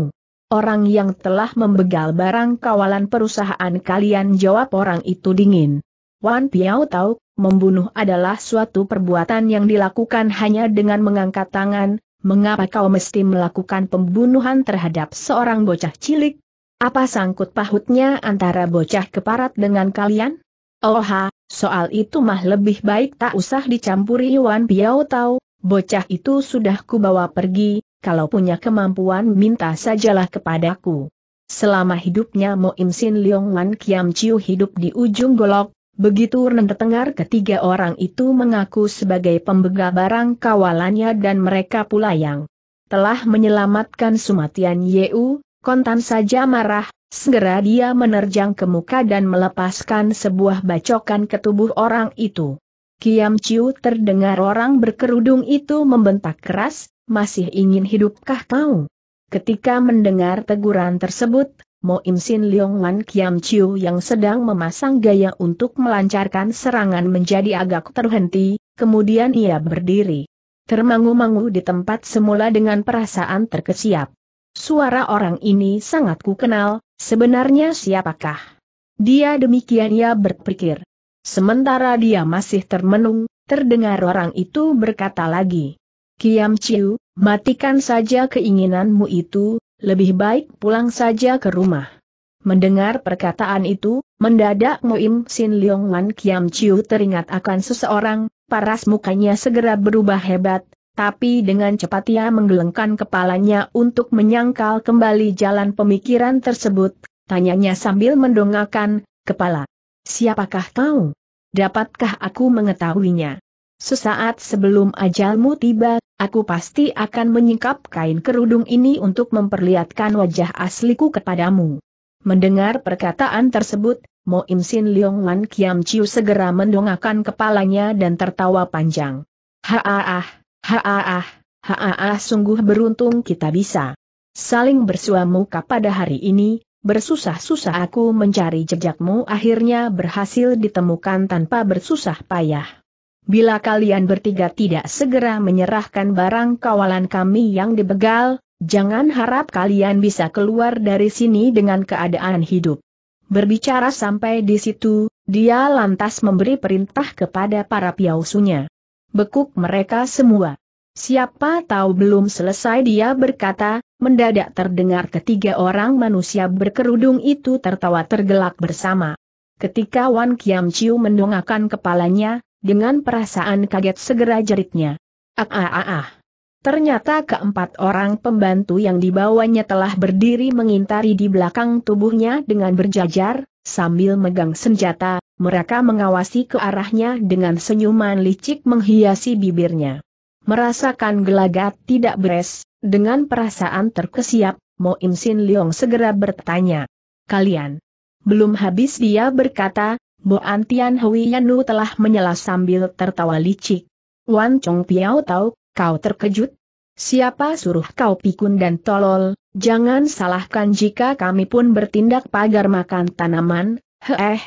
Orang yang telah membegal barang kawalan perusahaan kalian jawab orang itu dingin. Wan Piao tahu, membunuh adalah suatu perbuatan yang dilakukan hanya dengan mengangkat tangan, mengapa kau mesti melakukan pembunuhan terhadap seorang bocah cilik? Apa sangkut pahutnya antara bocah keparat dengan kalian? Oha, soal itu mah lebih baik tak usah dicampuri Wan Piao Tau, bocah itu sudah kubawa pergi, kalau punya kemampuan minta sajalah kepadaku. Selama hidupnya Mo Im Sin Leong Wan Kiam Chiu hidup di ujung golok, begitu terdengar ketiga orang itu mengaku sebagai pembegal barang kawalannya dan mereka pula yang telah menyelamatkan Sumatian Yeu, kontan saja marah, segera dia menerjang ke muka dan melepaskan sebuah bacokan ke tubuh orang itu. Kiam Ciu terdengar orang berkerudung itu membentak keras, masih ingin hidupkah kau? Ketika mendengar teguran tersebut, Mo Im Sin Leong Wan Kiam Chiu yang sedang memasang gaya untuk melancarkan serangan menjadi agak terhenti, kemudian ia berdiri. Termangu-mangu di tempat semula dengan perasaan terkesiap. Suara orang ini sangat ku kenal, sebenarnya siapakah? Dia demikian ia berpikir. Sementara dia masih termenung, terdengar orang itu berkata lagi. Kiam Chiu, matikan saja keinginanmu itu, lebih baik pulang saja ke rumah. Mendengar perkataan itu, mendadak Moim Sin Leong Wan Kiam Chiu teringat akan seseorang, paras mukanya segera berubah hebat, tapi dengan cepat ia menggelengkan kepalanya untuk menyangkal kembali jalan pemikiran tersebut, tanyanya sambil mendongakkan, kepala. Siapakah kau? Dapatkah aku mengetahuinya? Sesaat sebelum ajalmu tiba, aku pasti akan menyingkap kain kerudung ini untuk memperlihatkan wajah asliku kepadamu. Mendengar perkataan tersebut, Mo Im Sin Leong Wan Kiam Chiu segera mendongakkan kepalanya dan tertawa panjang. Haaah, Haaah, haaah sungguh beruntung kita bisa saling bersua muka pada hari ini, bersusah-susah aku mencari jejakmu akhirnya berhasil ditemukan tanpa bersusah payah. Bila kalian bertiga tidak segera menyerahkan barang kawalan kami yang dibegal, jangan harap kalian bisa keluar dari sini dengan keadaan hidup. Berbicara sampai di situ, dia lantas memberi perintah kepada para piausunya bekuk mereka semua. Siapa tahu belum selesai dia berkata, mendadak terdengar ketiga orang manusia berkerudung itu tertawa tergelak bersama. Ketika Wan Kiam Chiu mendongakkan kepalanya, dengan perasaan kaget segera jeritnya. Ah ah ah ah. Ternyata keempat orang pembantu yang dibawanya telah berdiri mengintari di belakang tubuhnya dengan berjajar, sambil megang senjata, mereka mengawasi ke arahnya dengan senyuman licik menghiasi bibirnya. Merasakan gelagat tidak beres, dengan perasaan terkesiap, Mo Im Sin Leong segera bertanya. Kalian? Belum habis dia berkata, Bo Antian Hui Yanu telah menyela sambil tertawa licik. Wan Chong Piao tahu, kau terkejut? Siapa suruh kau pikun dan tolol, jangan salahkan jika kami pun bertindak pagar makan tanaman, heeh,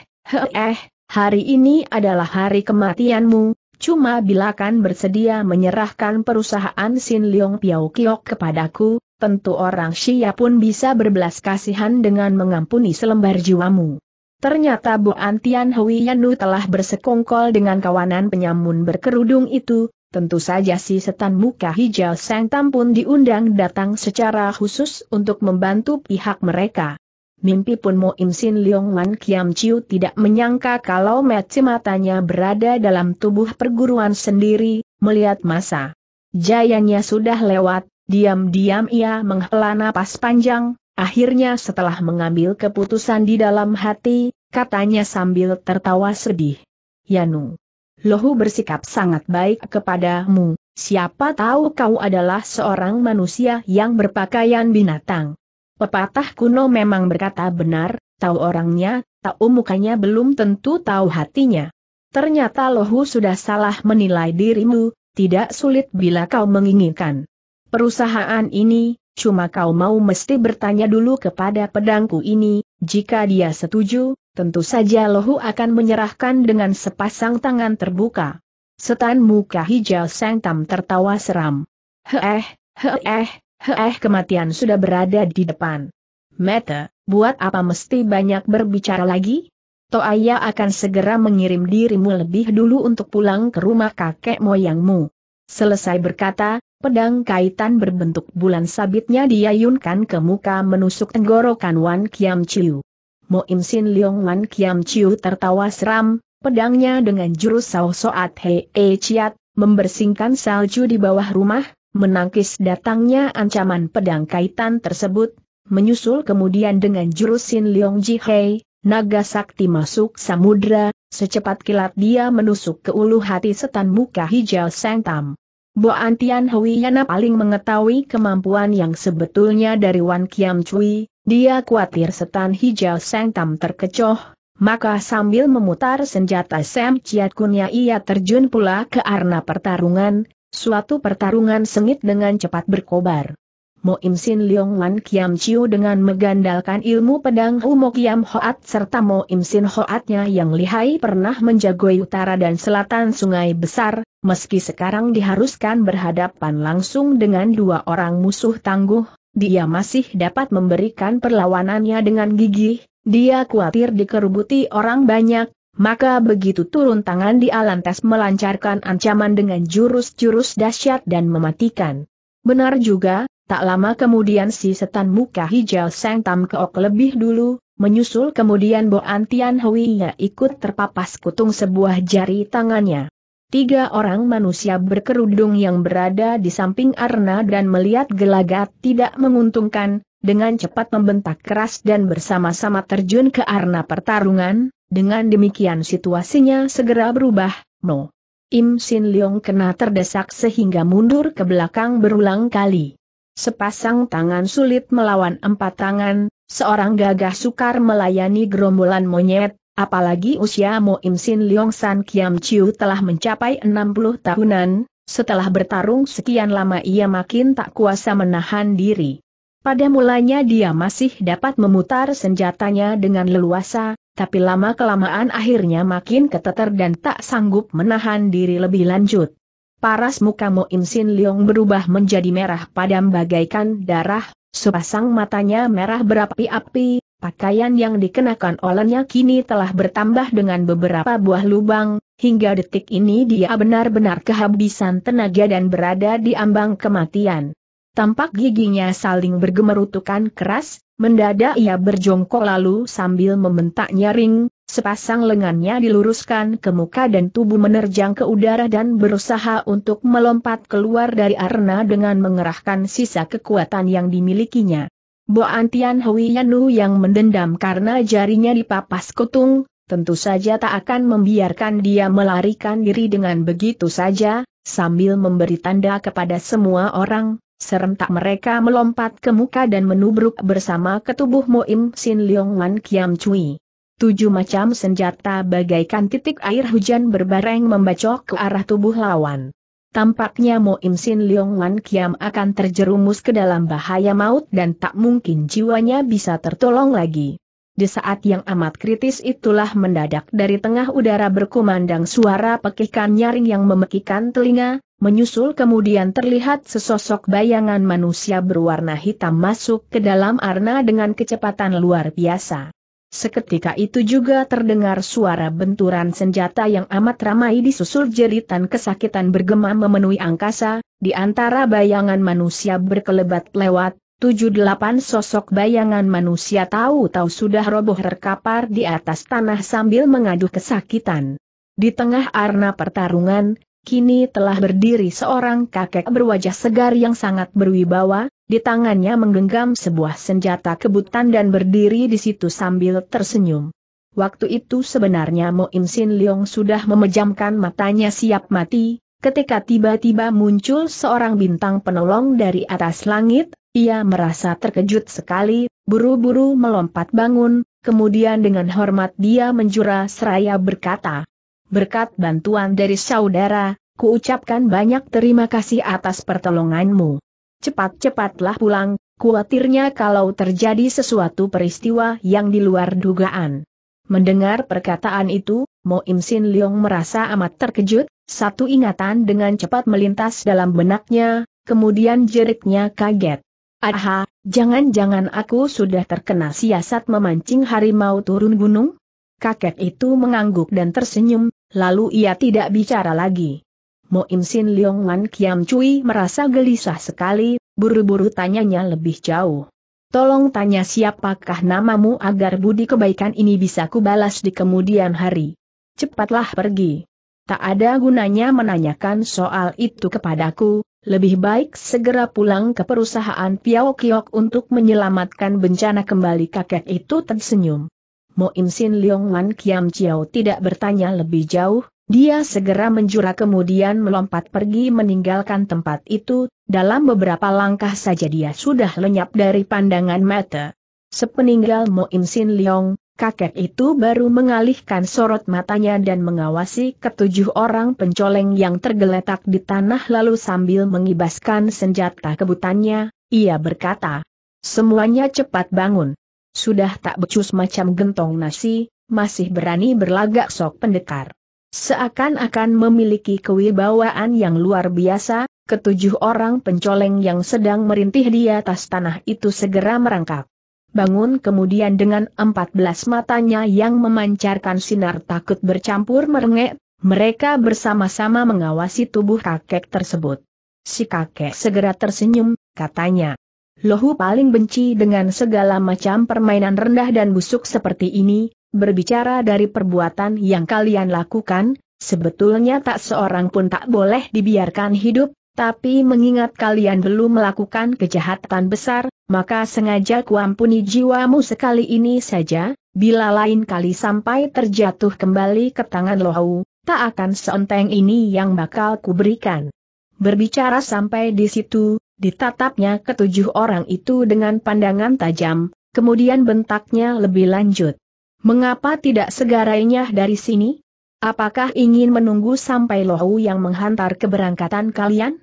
Eh, hari ini adalah hari kematianmu, cuma bila bilakan bersedia menyerahkan perusahaan Sin Leong Piao Kiok kepadaku, tentu orang Xia pun bisa berbelas kasihan dengan mengampuni selembar jiwamu. Ternyata Bu Antian Hui Yanu telah bersekongkol dengan kawanan penyamun berkerudung itu, tentu saja si setan muka hijau Sang Tam pun diundang datang secara khusus untuk membantu pihak mereka. Mimpi pun Mo Im Sin Leong Wan Kiam Chiu tidak menyangka kalau mati matanya berada dalam tubuh perguruan sendiri, melihat masa. Jayanya sudah lewat, diam-diam ia menghela napas panjang, akhirnya setelah mengambil keputusan di dalam hati, katanya sambil tertawa sedih. Yanu, Lohu bersikap sangat baik kepadamu, siapa tahu kau adalah seorang manusia yang berpakaian binatang. Pepatah kuno memang berkata benar, tahu orangnya, tahu mukanya belum tentu tahu hatinya. Ternyata lohu sudah salah menilai dirimu, tidak sulit bila kau menginginkan. Perusahaan ini, cuma kau mau mesti bertanya dulu kepada pedangku ini, jika dia setuju, tentu saja lohu akan menyerahkan dengan sepasang tangan terbuka. Setan muka hijau sangtam tertawa seram. Heeh, heeh, Heh kematian sudah berada di depan. Mata, buat apa mesti banyak berbicara lagi? Toaya akan segera mengirim dirimu lebih dulu untuk pulang ke rumah kakek moyangmu. Selesai berkata, pedang kaitan berbentuk bulan sabitnya diayunkan ke muka menusuk tenggorokan Wan Kiam Chiu. Mo Im Sin Leong Wan Kiam Chiu tertawa seram, pedangnya dengan jurus Sao Soat Hei E Chiat, membersihkan salju di bawah rumah, menangkis datangnya ancaman pedang kaitan tersebut, menyusul kemudian dengan jurusin Leong Jihei, naga sakti masuk samudra, secepat kilat dia menusuk ke ulu hati setan muka hijau Sang Tam. Boan Tian Huiyana paling mengetahui kemampuan yang sebetulnya dari Wan Kiam Cui, dia khawatir setan hijau Sang Tam terkecoh, maka sambil memutar senjata Sam Chiat Kunya ia terjun pula ke arena pertarungan, Suatu pertarungan sengit dengan cepat berkobar. Mo Im Sin Leong Wan Kiam Chiu dengan mengandalkan ilmu pedang Umo Kiam Hoat serta Mo Im Sin Hoatnya yang lihai pernah menjagoi utara dan selatan sungai besar, meski sekarang diharuskan berhadapan langsung dengan dua orang musuh tangguh, dia masih dapat memberikan perlawanannya dengan gigih, dia khawatir dikerubuti orang banyak, maka begitu turun tangan di Alantas melancarkan ancaman dengan jurus-jurus dahsyat dan mematikan. Benar juga, tak lama kemudian si setan muka hijau Sang Tam Keok lebih dulu, menyusul kemudian Bo Tian Hui ikut terpapas kutung sebuah jari tangannya. Tiga orang manusia berkerudung yang berada di samping Arna dan melihat gelagat tidak menguntungkan, dengan cepat membentak keras dan bersama-sama terjun ke Arna pertarungan, dengan demikian situasinya segera berubah, no. Im Sin Leong kena terdesak sehingga mundur ke belakang berulang kali. Sepasang tangan sulit melawan empat tangan, seorang gagah sukar melayani gerombolan monyet, apalagi usia Mo Im Sin Leong San Kiam Chiu telah mencapai 60 tahunan, setelah bertarung sekian lama ia makin tak kuasa menahan diri. Pada mulanya dia masih dapat memutar senjatanya dengan leluasa, tapi lama-kelamaan akhirnya makin keteter dan tak sanggup menahan diri lebih lanjut. Paras muka Mo Im Sin Leong berubah menjadi merah padam bagaikan darah, sepasang matanya merah berapi-api, Pakaian yang dikenakan olehnya kini telah bertambah dengan beberapa buah lubang, hingga detik ini dia benar-benar kehabisan tenaga dan berada di ambang kematian. Tampak giginya saling bergemerutukan keras, mendadak ia berjongkok lalu sambil membentak nyaring, sepasang lengannya diluruskan ke muka dan tubuh menerjang ke udara dan berusaha untuk melompat keluar dari arena dengan mengerahkan sisa kekuatan yang dimilikinya. Bo Antian Hui Yanu yang mendendam karena jarinya dipapas kutung, tentu saja tak akan membiarkan dia melarikan diri dengan begitu saja, sambil memberi tanda kepada semua orang, Serentak mereka melompat ke muka dan menubruk bersama ke tubuh Moim Sin Leong Wan Kiam Cui. Tujuh macam senjata bagaikan titik air hujan berbareng membacok ke arah tubuh lawan. Tampaknya Moim Sin Leong Wan Kiam akan terjerumus ke dalam bahaya maut dan tak mungkin jiwanya bisa tertolong lagi. Di saat yang amat kritis itulah mendadak dari tengah udara berkumandang suara pekikan nyaring yang memekikan telinga, menyusul kemudian terlihat sesosok bayangan manusia berwarna hitam masuk ke dalam arna dengan kecepatan luar biasa. Seketika itu juga terdengar suara benturan senjata yang amat ramai disusul jeritan kesakitan bergema memenuhi angkasa, di antara bayangan manusia berkelebat lewat, Tujuh-delapan sosok bayangan manusia tahu-tahu sudah roboh terkapar di atas tanah sambil mengaduh kesakitan. Di tengah arena pertarungan, kini telah berdiri seorang kakek berwajah segar yang sangat berwibawa, di tangannya menggenggam sebuah senjata kebutan dan berdiri di situ sambil tersenyum. Waktu itu sebenarnya Mo Im Sin Leong sudah memejamkan matanya siap mati, ketika tiba-tiba muncul seorang bintang penolong dari atas langit, ia merasa terkejut sekali, buru-buru melompat bangun, kemudian dengan hormat dia menjura seraya berkata, Berkat bantuan dari saudara, kuucapkan banyak terima kasih atas pertolonganmu. Cepat-cepatlah pulang, kuatirnya kalau terjadi sesuatu peristiwa yang di luar dugaan. Mendengar perkataan itu, Mo Im Sin Leong merasa amat terkejut, satu ingatan dengan cepat melintas dalam benaknya, kemudian jeriknya kaget. Aha, jangan-jangan aku sudah terkena siasat memancing harimau turun gunung? Kakek itu mengangguk dan tersenyum, lalu ia tidak bicara lagi. Mo Im Sin Leong Wan Kiam Cui merasa gelisah sekali, buru-buru tanyanya lebih jauh. Tolong tanya siapakah namamu agar budi kebaikan ini bisa kubalas di kemudian hari. Cepatlah pergi. Tak ada gunanya menanyakan soal itu kepadaku, lebih baik segera pulang ke perusahaan Piao Kiok untuk menyelamatkan bencana kembali kakek itu tersenyum. Mo Im Sin Leong Wan Kiam Chiao tidak bertanya lebih jauh, dia segera menjura kemudian melompat pergi meninggalkan tempat itu, dalam beberapa langkah saja dia sudah lenyap dari pandangan mata. Sepeninggal Mo Im Sin Leong, kakek itu baru mengalihkan sorot matanya dan mengawasi ketujuh orang pencoleng yang tergeletak di tanah lalu sambil mengibaskan senjata kebutannya, ia berkata, Semuanya cepat bangun. Sudah tak becus macam gentong nasi, masih berani berlagak sok pendekar. Seakan-akan memiliki kewibawaan yang luar biasa, ketujuh orang pencoleng yang sedang merintih di atas tanah itu segera merangkak bangun kemudian dengan empat belas matanya yang memancarkan sinar takut bercampur merengek, mereka bersama-sama mengawasi tubuh kakek tersebut. Si kakek segera tersenyum, katanya. Lohu paling benci dengan segala macam permainan rendah dan busuk seperti ini, berbicara dari perbuatan yang kalian lakukan, sebetulnya tak seorang pun tak boleh dibiarkan hidup, tapi mengingat kalian belum melakukan kejahatan besar, maka sengaja kuampuni jiwamu sekali ini saja, bila lain kali sampai terjatuh kembali ke tangan Lohau, tak akan seenteng ini yang bakal kuberikan. Berbicara sampai di situ, ditatapnya ketujuh orang itu dengan pandangan tajam, kemudian bentaknya lebih lanjut. Mengapa tidak segarainya dari sini? Apakah ingin menunggu sampai Lohau yang menghantar keberangkatan kalian?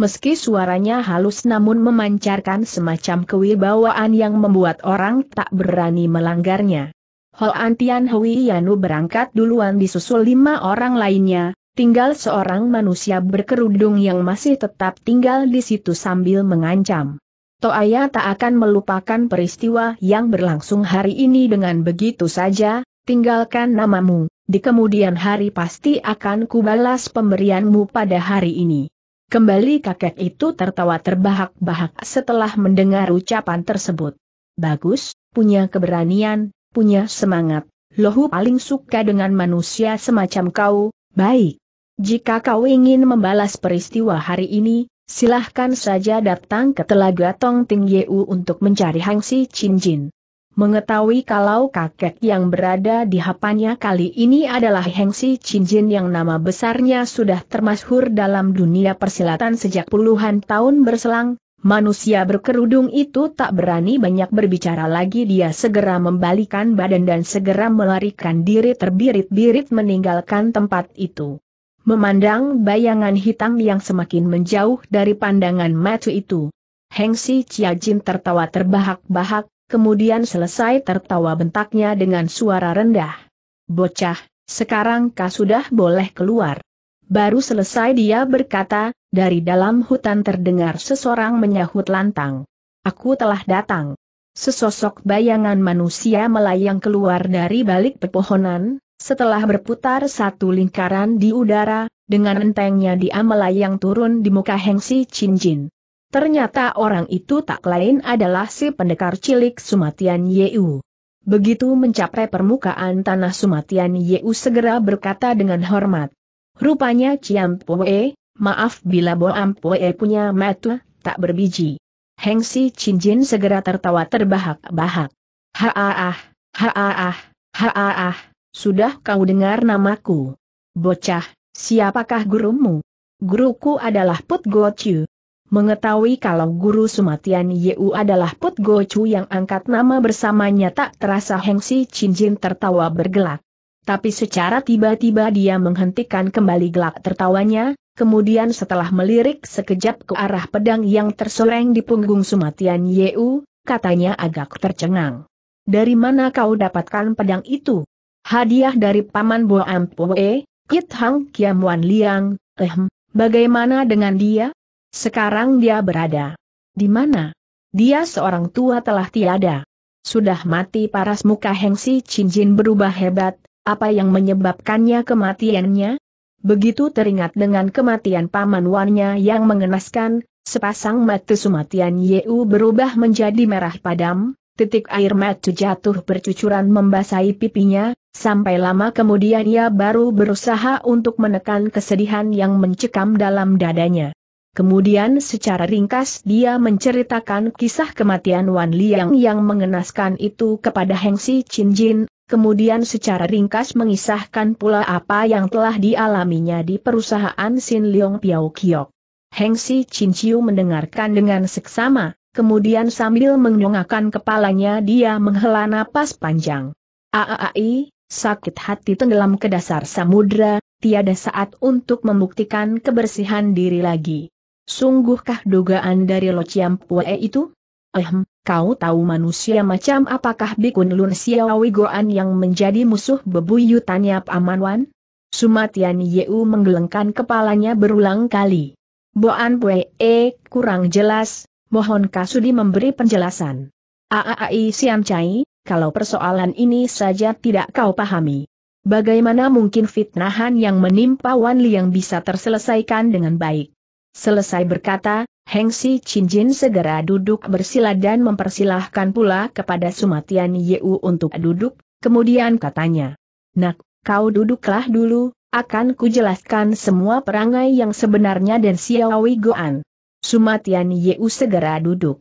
Meski suaranya halus namun memancarkan semacam kewibawaan yang membuat orang tak berani melanggarnya. Ho Antian Hui Yanu berangkat duluan disusul lima orang lainnya, tinggal seorang manusia berkerudung yang masih tetap tinggal di situ sambil mengancam. Toaya tak akan melupakan peristiwa yang berlangsung hari ini dengan begitu saja, tinggalkan namamu, di kemudian hari pasti akan kubalas pemberianmu pada hari ini. Kembali kakek itu tertawa terbahak-bahak setelah mendengar ucapan tersebut. Bagus, punya keberanian, punya semangat. Lohu paling suka dengan manusia semacam kau, baik. Jika kau ingin membalas peristiwa hari ini, silahkan saja datang ke Telaga Tong Ting Yeu untuk mencari Hang Si Chin Jin mengetahui kalau kakek yang berada di hapannya kali ini adalah Hengsi Cincin yang nama besarnya sudah termasyhur dalam dunia persilatan sejak puluhan tahun berselang, manusia berkerudung itu tak berani banyak berbicara lagi dia segera membalikan badan dan segera melarikan diri terbirit-birit meninggalkan tempat itu. Memandang bayangan hitam yang semakin menjauh dari pandangan mata itu. Hengsi Jin tertawa terbahak-bahak, kemudian selesai tertawa bentaknya dengan suara rendah. Bocah, sekarang kau sudah boleh keluar. Baru selesai dia berkata, dari dalam hutan terdengar seseorang menyahut lantang. Aku telah datang. Sesosok bayangan manusia melayang keluar dari balik pepohonan, setelah berputar satu lingkaran di udara, dengan entengnya dia melayang turun di muka Hengsi Jin. Ternyata orang itu tak lain adalah si pendekar cilik Sumatian Yeu. Begitu mencapai permukaan tanah Sumatian Yeu segera berkata dengan hormat. Rupanya Ciam Poe, maaf bila Boam Poe punya mata, tak berbiji. Hengsi Cinjin segera tertawa terbahak-bahak. Haaah, haaah, haaah, sudah kau dengar namaku. Bocah, siapakah gurumu? Guruku adalah Put Godyu. Mengetahui kalau guru Sumatian Yeu adalah Put Go Chu yang angkat nama bersamanya tak terasa Heng Si Chin Jin tertawa bergelak. Tapi secara tiba-tiba dia menghentikan kembali gelak tertawanya, kemudian setelah melirik sekejap ke arah pedang yang tersoreng di punggung Sumatian Yeu, katanya agak tercengang. Dari mana kau dapatkan pedang itu? Hadiah dari Paman Bo Ampoe, Kit Hang Kiam Wan Liang, ehm, bagaimana dengan dia? Sekarang dia berada. Di mana? Dia seorang tua telah tiada. Sudah mati paras muka Hengsi Cincin berubah hebat, apa yang menyebabkannya kematiannya? Begitu teringat dengan kematian paman Wannya yang mengenaskan, sepasang mata sumatian Yeu berubah menjadi merah padam, titik air mata jatuh bercucuran membasahi pipinya, sampai lama kemudian ia baru berusaha untuk menekan kesedihan yang mencekam dalam dadanya. Kemudian secara ringkas dia menceritakan kisah kematian Wan Liang yang mengenaskan itu kepada Heng Si Chin Jin, kemudian secara ringkas mengisahkan pula apa yang telah dialaminya di perusahaan Sin Leong Piao Kiok. Heng Si Chin Chiu mendengarkan dengan seksama, kemudian sambil mengnyongakan kepalanya dia menghela napas panjang. Aai, sakit hati tenggelam ke dasar samudra, tiada saat untuk membuktikan kebersihan diri lagi. Sungguhkah dugaan dari Lo Chiam Pue itu? Ehm, kau tahu manusia macam apakah Bikun Lun Xiaowi yang menjadi musuh bebuyutannya Pamanwan? Sumatian Yeu menggelengkan kepalanya berulang kali. Boan Pue, e, kurang jelas, mohon Kasudi memberi penjelasan. Aai Siam Chai, kalau persoalan ini saja tidak kau pahami. Bagaimana mungkin fitnahan yang menimpa Wan Liang bisa terselesaikan dengan baik? Selesai berkata, Heng Si Chin Jin segera duduk bersila dan mempersilahkan pula kepada Sumatian Yeu untuk duduk, kemudian katanya, Nak, kau duduklah dulu, akan kujelaskan semua perangai yang sebenarnya dan siawi Goan. Sumatian Yeu segera duduk.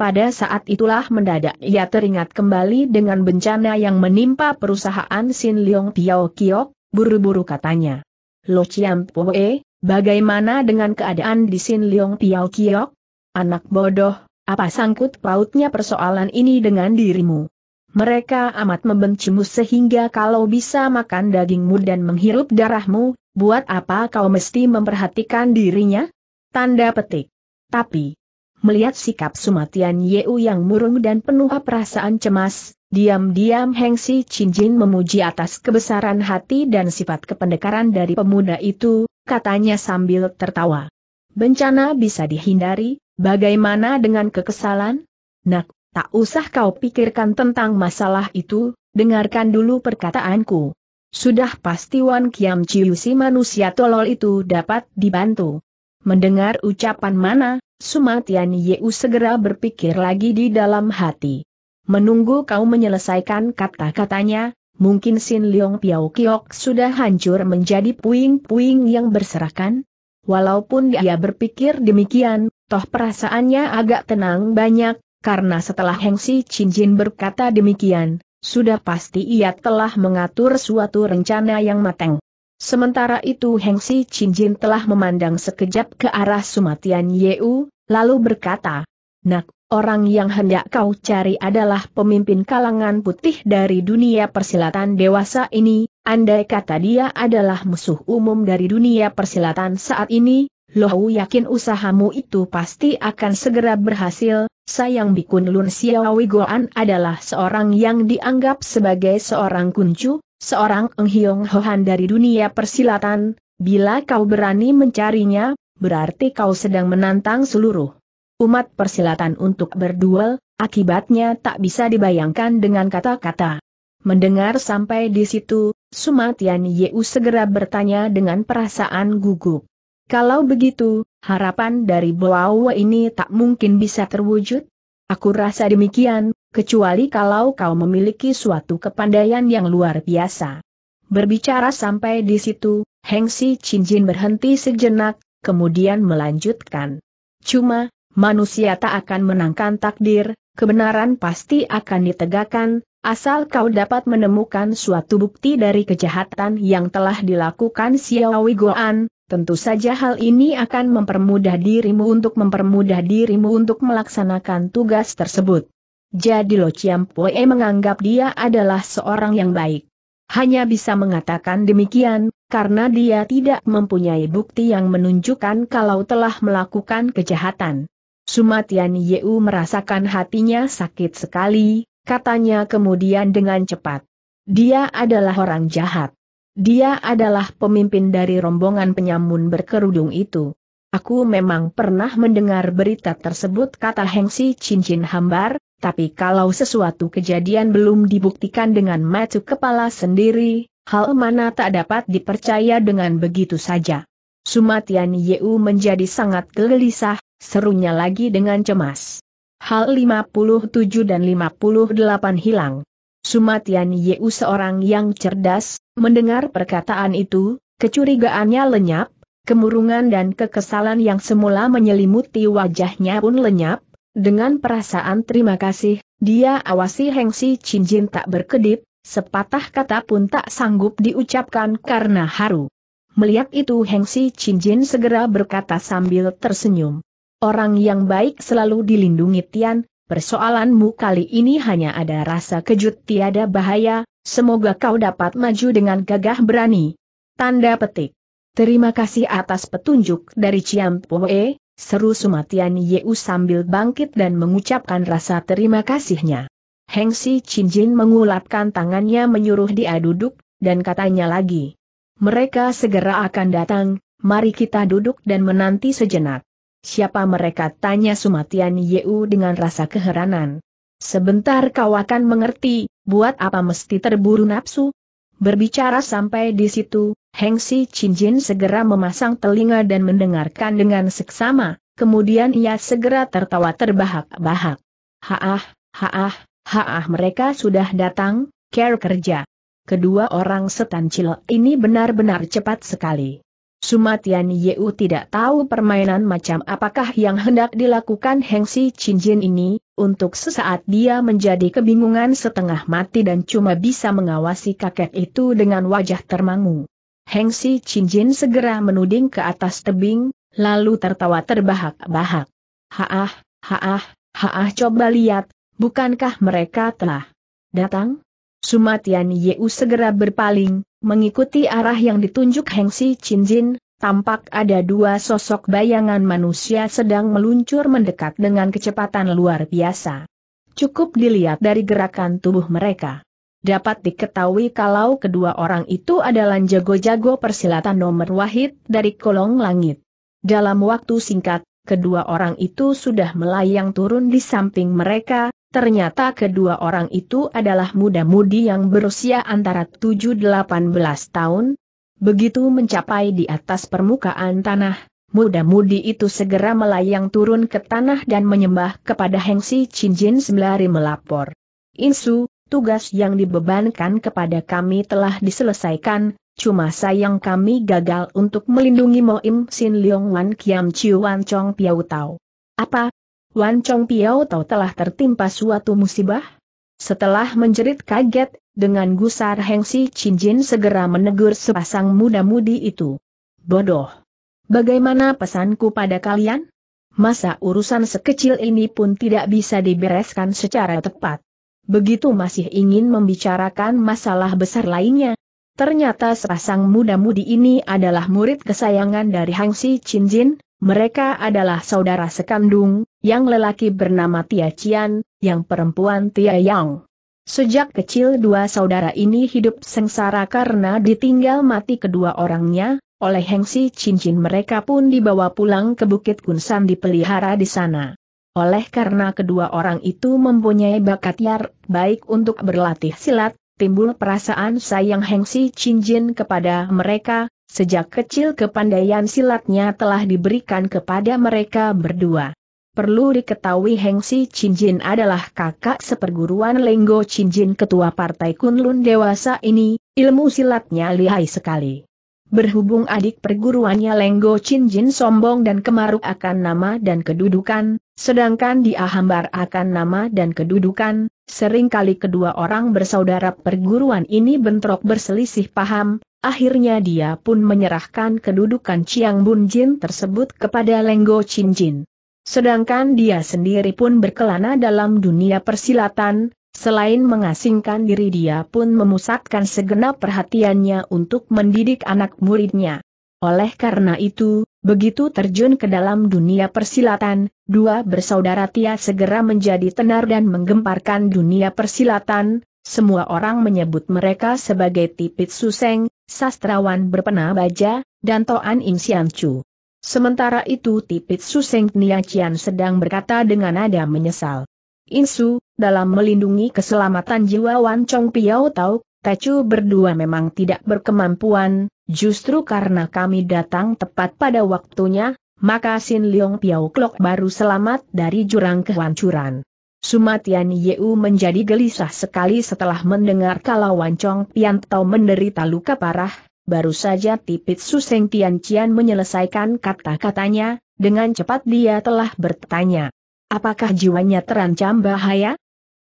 Pada saat itulah mendadak ia teringat kembali dengan bencana yang menimpa perusahaan Sin Leong Piao Kiok, buru-buru katanya. Lo Chiam Poe, Bagaimana dengan keadaan di Sin Leong Piao Kiok? Anak bodoh, apa sangkut pautnya persoalan ini dengan dirimu? Mereka amat membencimu sehingga kalau bisa makan dagingmu dan menghirup darahmu, buat apa kau mesti memperhatikan dirinya? Tanda petik. Tapi, melihat sikap Sumatian Yeu yang murung dan penuh perasaan cemas, diam-diam Heng Si Chin Jin memuji atas kebesaran hati dan sifat kependekaran dari pemuda itu, katanya sambil tertawa. Bencana bisa dihindari, bagaimana dengan kekesalan? Nak, tak usah kau pikirkan tentang masalah itu, dengarkan dulu perkataanku. Sudah pasti Wan Kiam Chiu si manusia tolol itu dapat dibantu. Mendengar ucapan mana, Sumatian Yeu segera berpikir lagi di dalam hati. Menunggu kau menyelesaikan kata-katanya, mungkin Sin Leong Piao Kiok sudah hancur menjadi puing-puing yang berserakan? Walaupun dia berpikir demikian, toh perasaannya agak tenang banyak, karena setelah Heng Si Chin Jin berkata demikian, sudah pasti ia telah mengatur suatu rencana yang matang. Sementara itu Heng Si Chin Jin telah memandang sekejap ke arah Sumatian Yeu, lalu berkata, Nak, Orang yang hendak kau cari adalah pemimpin kalangan putih dari dunia persilatan dewasa ini, andai kata dia adalah musuh umum dari dunia persilatan saat ini, Lohu yakin usahamu itu pasti akan segera berhasil, sayang Bikun Lun Xiaowi adalah seorang yang dianggap sebagai seorang kuncu, seorang Eng Hiong Hohan dari dunia persilatan, bila kau berani mencarinya, berarti kau sedang menantang seluruh umat persilatan untuk berduel, akibatnya tak bisa dibayangkan dengan kata-kata. Mendengar sampai di situ, Sumatian Yeu segera bertanya dengan perasaan gugup. Kalau begitu, harapan dari Boawa ini tak mungkin bisa terwujud? Aku rasa demikian, kecuali kalau kau memiliki suatu kepandaian yang luar biasa. Berbicara sampai di situ, Hengsi Jin berhenti sejenak, kemudian melanjutkan. Cuma, manusia tak akan menangkan takdir, kebenaran pasti akan ditegakkan, asal kau dapat menemukan suatu bukti dari kejahatan yang telah dilakukan Xiaowi Goan, tentu saja hal ini akan mempermudah dirimu untuk mempermudah dirimu untuk melaksanakan tugas tersebut. Jadi Lo Chiam Poe menganggap dia adalah seorang yang baik. Hanya bisa mengatakan demikian, karena dia tidak mempunyai bukti yang menunjukkan kalau telah melakukan kejahatan. Sumatian Yeu merasakan hatinya sakit sekali, katanya kemudian dengan cepat. Dia adalah orang jahat. Dia adalah pemimpin dari rombongan penyamun berkerudung itu. Aku memang pernah mendengar berita tersebut kata Hengsi cincin hambar, tapi kalau sesuatu kejadian belum dibuktikan dengan mata kepala sendiri, hal mana tak dapat dipercaya dengan begitu saja. Sumatian Yeu menjadi sangat gelisah, Serunya lagi dengan cemas. Hal 57 dan 58 hilang. Sumatian Yeu seorang yang cerdas, mendengar perkataan itu, kecurigaannya lenyap, kemurungan dan kekesalan yang semula menyelimuti wajahnya pun lenyap, dengan perasaan terima kasih, dia awasi Hengsi Cinjin tak berkedip, sepatah kata pun tak sanggup diucapkan karena haru. Melihat itu Hengsi Cinjin segera berkata sambil tersenyum. Orang yang baik selalu dilindungi Tian, persoalanmu kali ini hanya ada rasa kejut tiada bahaya, semoga kau dapat maju dengan gagah berani. Tanda petik. Terima kasih atas petunjuk dari Ciam Poe, seru Sumatian Yeu sambil bangkit dan mengucapkan rasa terima kasihnya. Heng Si Jin mengulapkan tangannya menyuruh dia duduk, dan katanya lagi. Mereka segera akan datang, mari kita duduk dan menanti sejenak. Siapa mereka tanya Sumatian Yeu dengan rasa keheranan. Sebentar kau akan mengerti, buat apa mesti terburu nafsu? Berbicara sampai di situ, Heng Si Jin segera memasang telinga dan mendengarkan dengan seksama, kemudian ia segera tertawa terbahak-bahak. Haah, haah, haah mereka sudah datang, care kerja. Kedua orang setan cil ini benar-benar cepat sekali. Sumatian Yeu tidak tahu permainan macam apakah yang hendak dilakukan Heng Si Jin ini, untuk sesaat dia menjadi kebingungan setengah mati dan cuma bisa mengawasi kakek itu dengan wajah termangu. Heng Si Jin segera menuding ke atas tebing, lalu tertawa terbahak-bahak. Haah, haah, haah coba lihat, bukankah mereka telah datang? Sumatian Yeu segera berpaling, Mengikuti arah yang ditunjuk Heng Si Chin Jin, tampak ada dua sosok bayangan manusia sedang meluncur mendekat dengan kecepatan luar biasa. Cukup dilihat dari gerakan tubuh mereka. Dapat diketahui kalau kedua orang itu adalah jago-jago persilatan nomor wahid dari kolong langit. Dalam waktu singkat, kedua orang itu sudah melayang turun di samping mereka, Ternyata kedua orang itu adalah muda-mudi yang berusia antara 7-18 tahun. Begitu mencapai di atas permukaan tanah, muda-mudi itu segera melayang turun ke tanah dan menyembah kepada Hengsi Jin sembari melapor. Insu, tugas yang dibebankan kepada kami telah diselesaikan, cuma sayang kami gagal untuk melindungi Moim, Sin Leong Wan Kiam Chiu Wan Chong Piau Tau. Apa, Wan Chong Piao Tau telah tertimpa suatu musibah? Setelah menjerit kaget, dengan gusar Si Hengsi Jin segera menegur sepasang muda-mudi itu. Bodoh. Bagaimana pesanku pada kalian? Masa urusan sekecil ini pun tidak bisa dibereskan secara tepat. Begitu masih ingin membicarakan masalah besar lainnya. Ternyata sepasang muda-mudi ini adalah murid kesayangan dari Si Chin Jin, mereka adalah saudara sekandung, yang lelaki bernama Tia Cian, yang perempuan Tia Yang. Sejak kecil dua saudara ini hidup sengsara karena ditinggal mati kedua orangnya, oleh hengsi cincin mereka pun dibawa pulang ke Bukit Kunsan dipelihara di sana. Oleh karena kedua orang itu mempunyai bakat yar, baik untuk berlatih silat, timbul perasaan sayang hengsi cincin kepada mereka, sejak kecil kepandaian silatnya telah diberikan kepada mereka berdua. Perlu diketahui Heng Si Jin adalah kakak seperguruan Lenggo Jin ketua partai Kunlun dewasa ini, ilmu silatnya lihai sekali. Berhubung adik perguruannya Lenggo Jin sombong dan kemaruk akan nama dan kedudukan, sedangkan dia hambar akan nama dan kedudukan, seringkali kedua orang bersaudara perguruan ini bentrok berselisih paham, akhirnya dia pun menyerahkan kedudukan Chiang Bun Jin tersebut kepada Lenggo Jin. Sedangkan dia sendiri pun berkelana dalam dunia persilatan, selain mengasingkan diri dia pun memusatkan segenap perhatiannya untuk mendidik anak muridnya. Oleh karena itu, begitu terjun ke dalam dunia persilatan, dua bersaudara Tia segera menjadi tenar dan menggemparkan dunia persilatan, semua orang menyebut mereka sebagai Tipit Suseng, sastrawan berpena baja, dan Toan Im Chu. Sementara itu Tipit Suseng Niacian sedang berkata dengan nada menyesal. Insu, dalam melindungi keselamatan jiwa Wan Chong Piao Tau, Tecu berdua memang tidak berkemampuan, justru karena kami datang tepat pada waktunya, maka Sin Leong Piao Klok baru selamat dari jurang kehancuran. Sumatian Yeu menjadi gelisah sekali setelah mendengar kalau Wan Wancong Tau menderita luka parah, Baru saja Tipit Suseng Tian Cian menyelesaikan kata-katanya, dengan cepat dia telah bertanya. Apakah jiwanya terancam bahaya?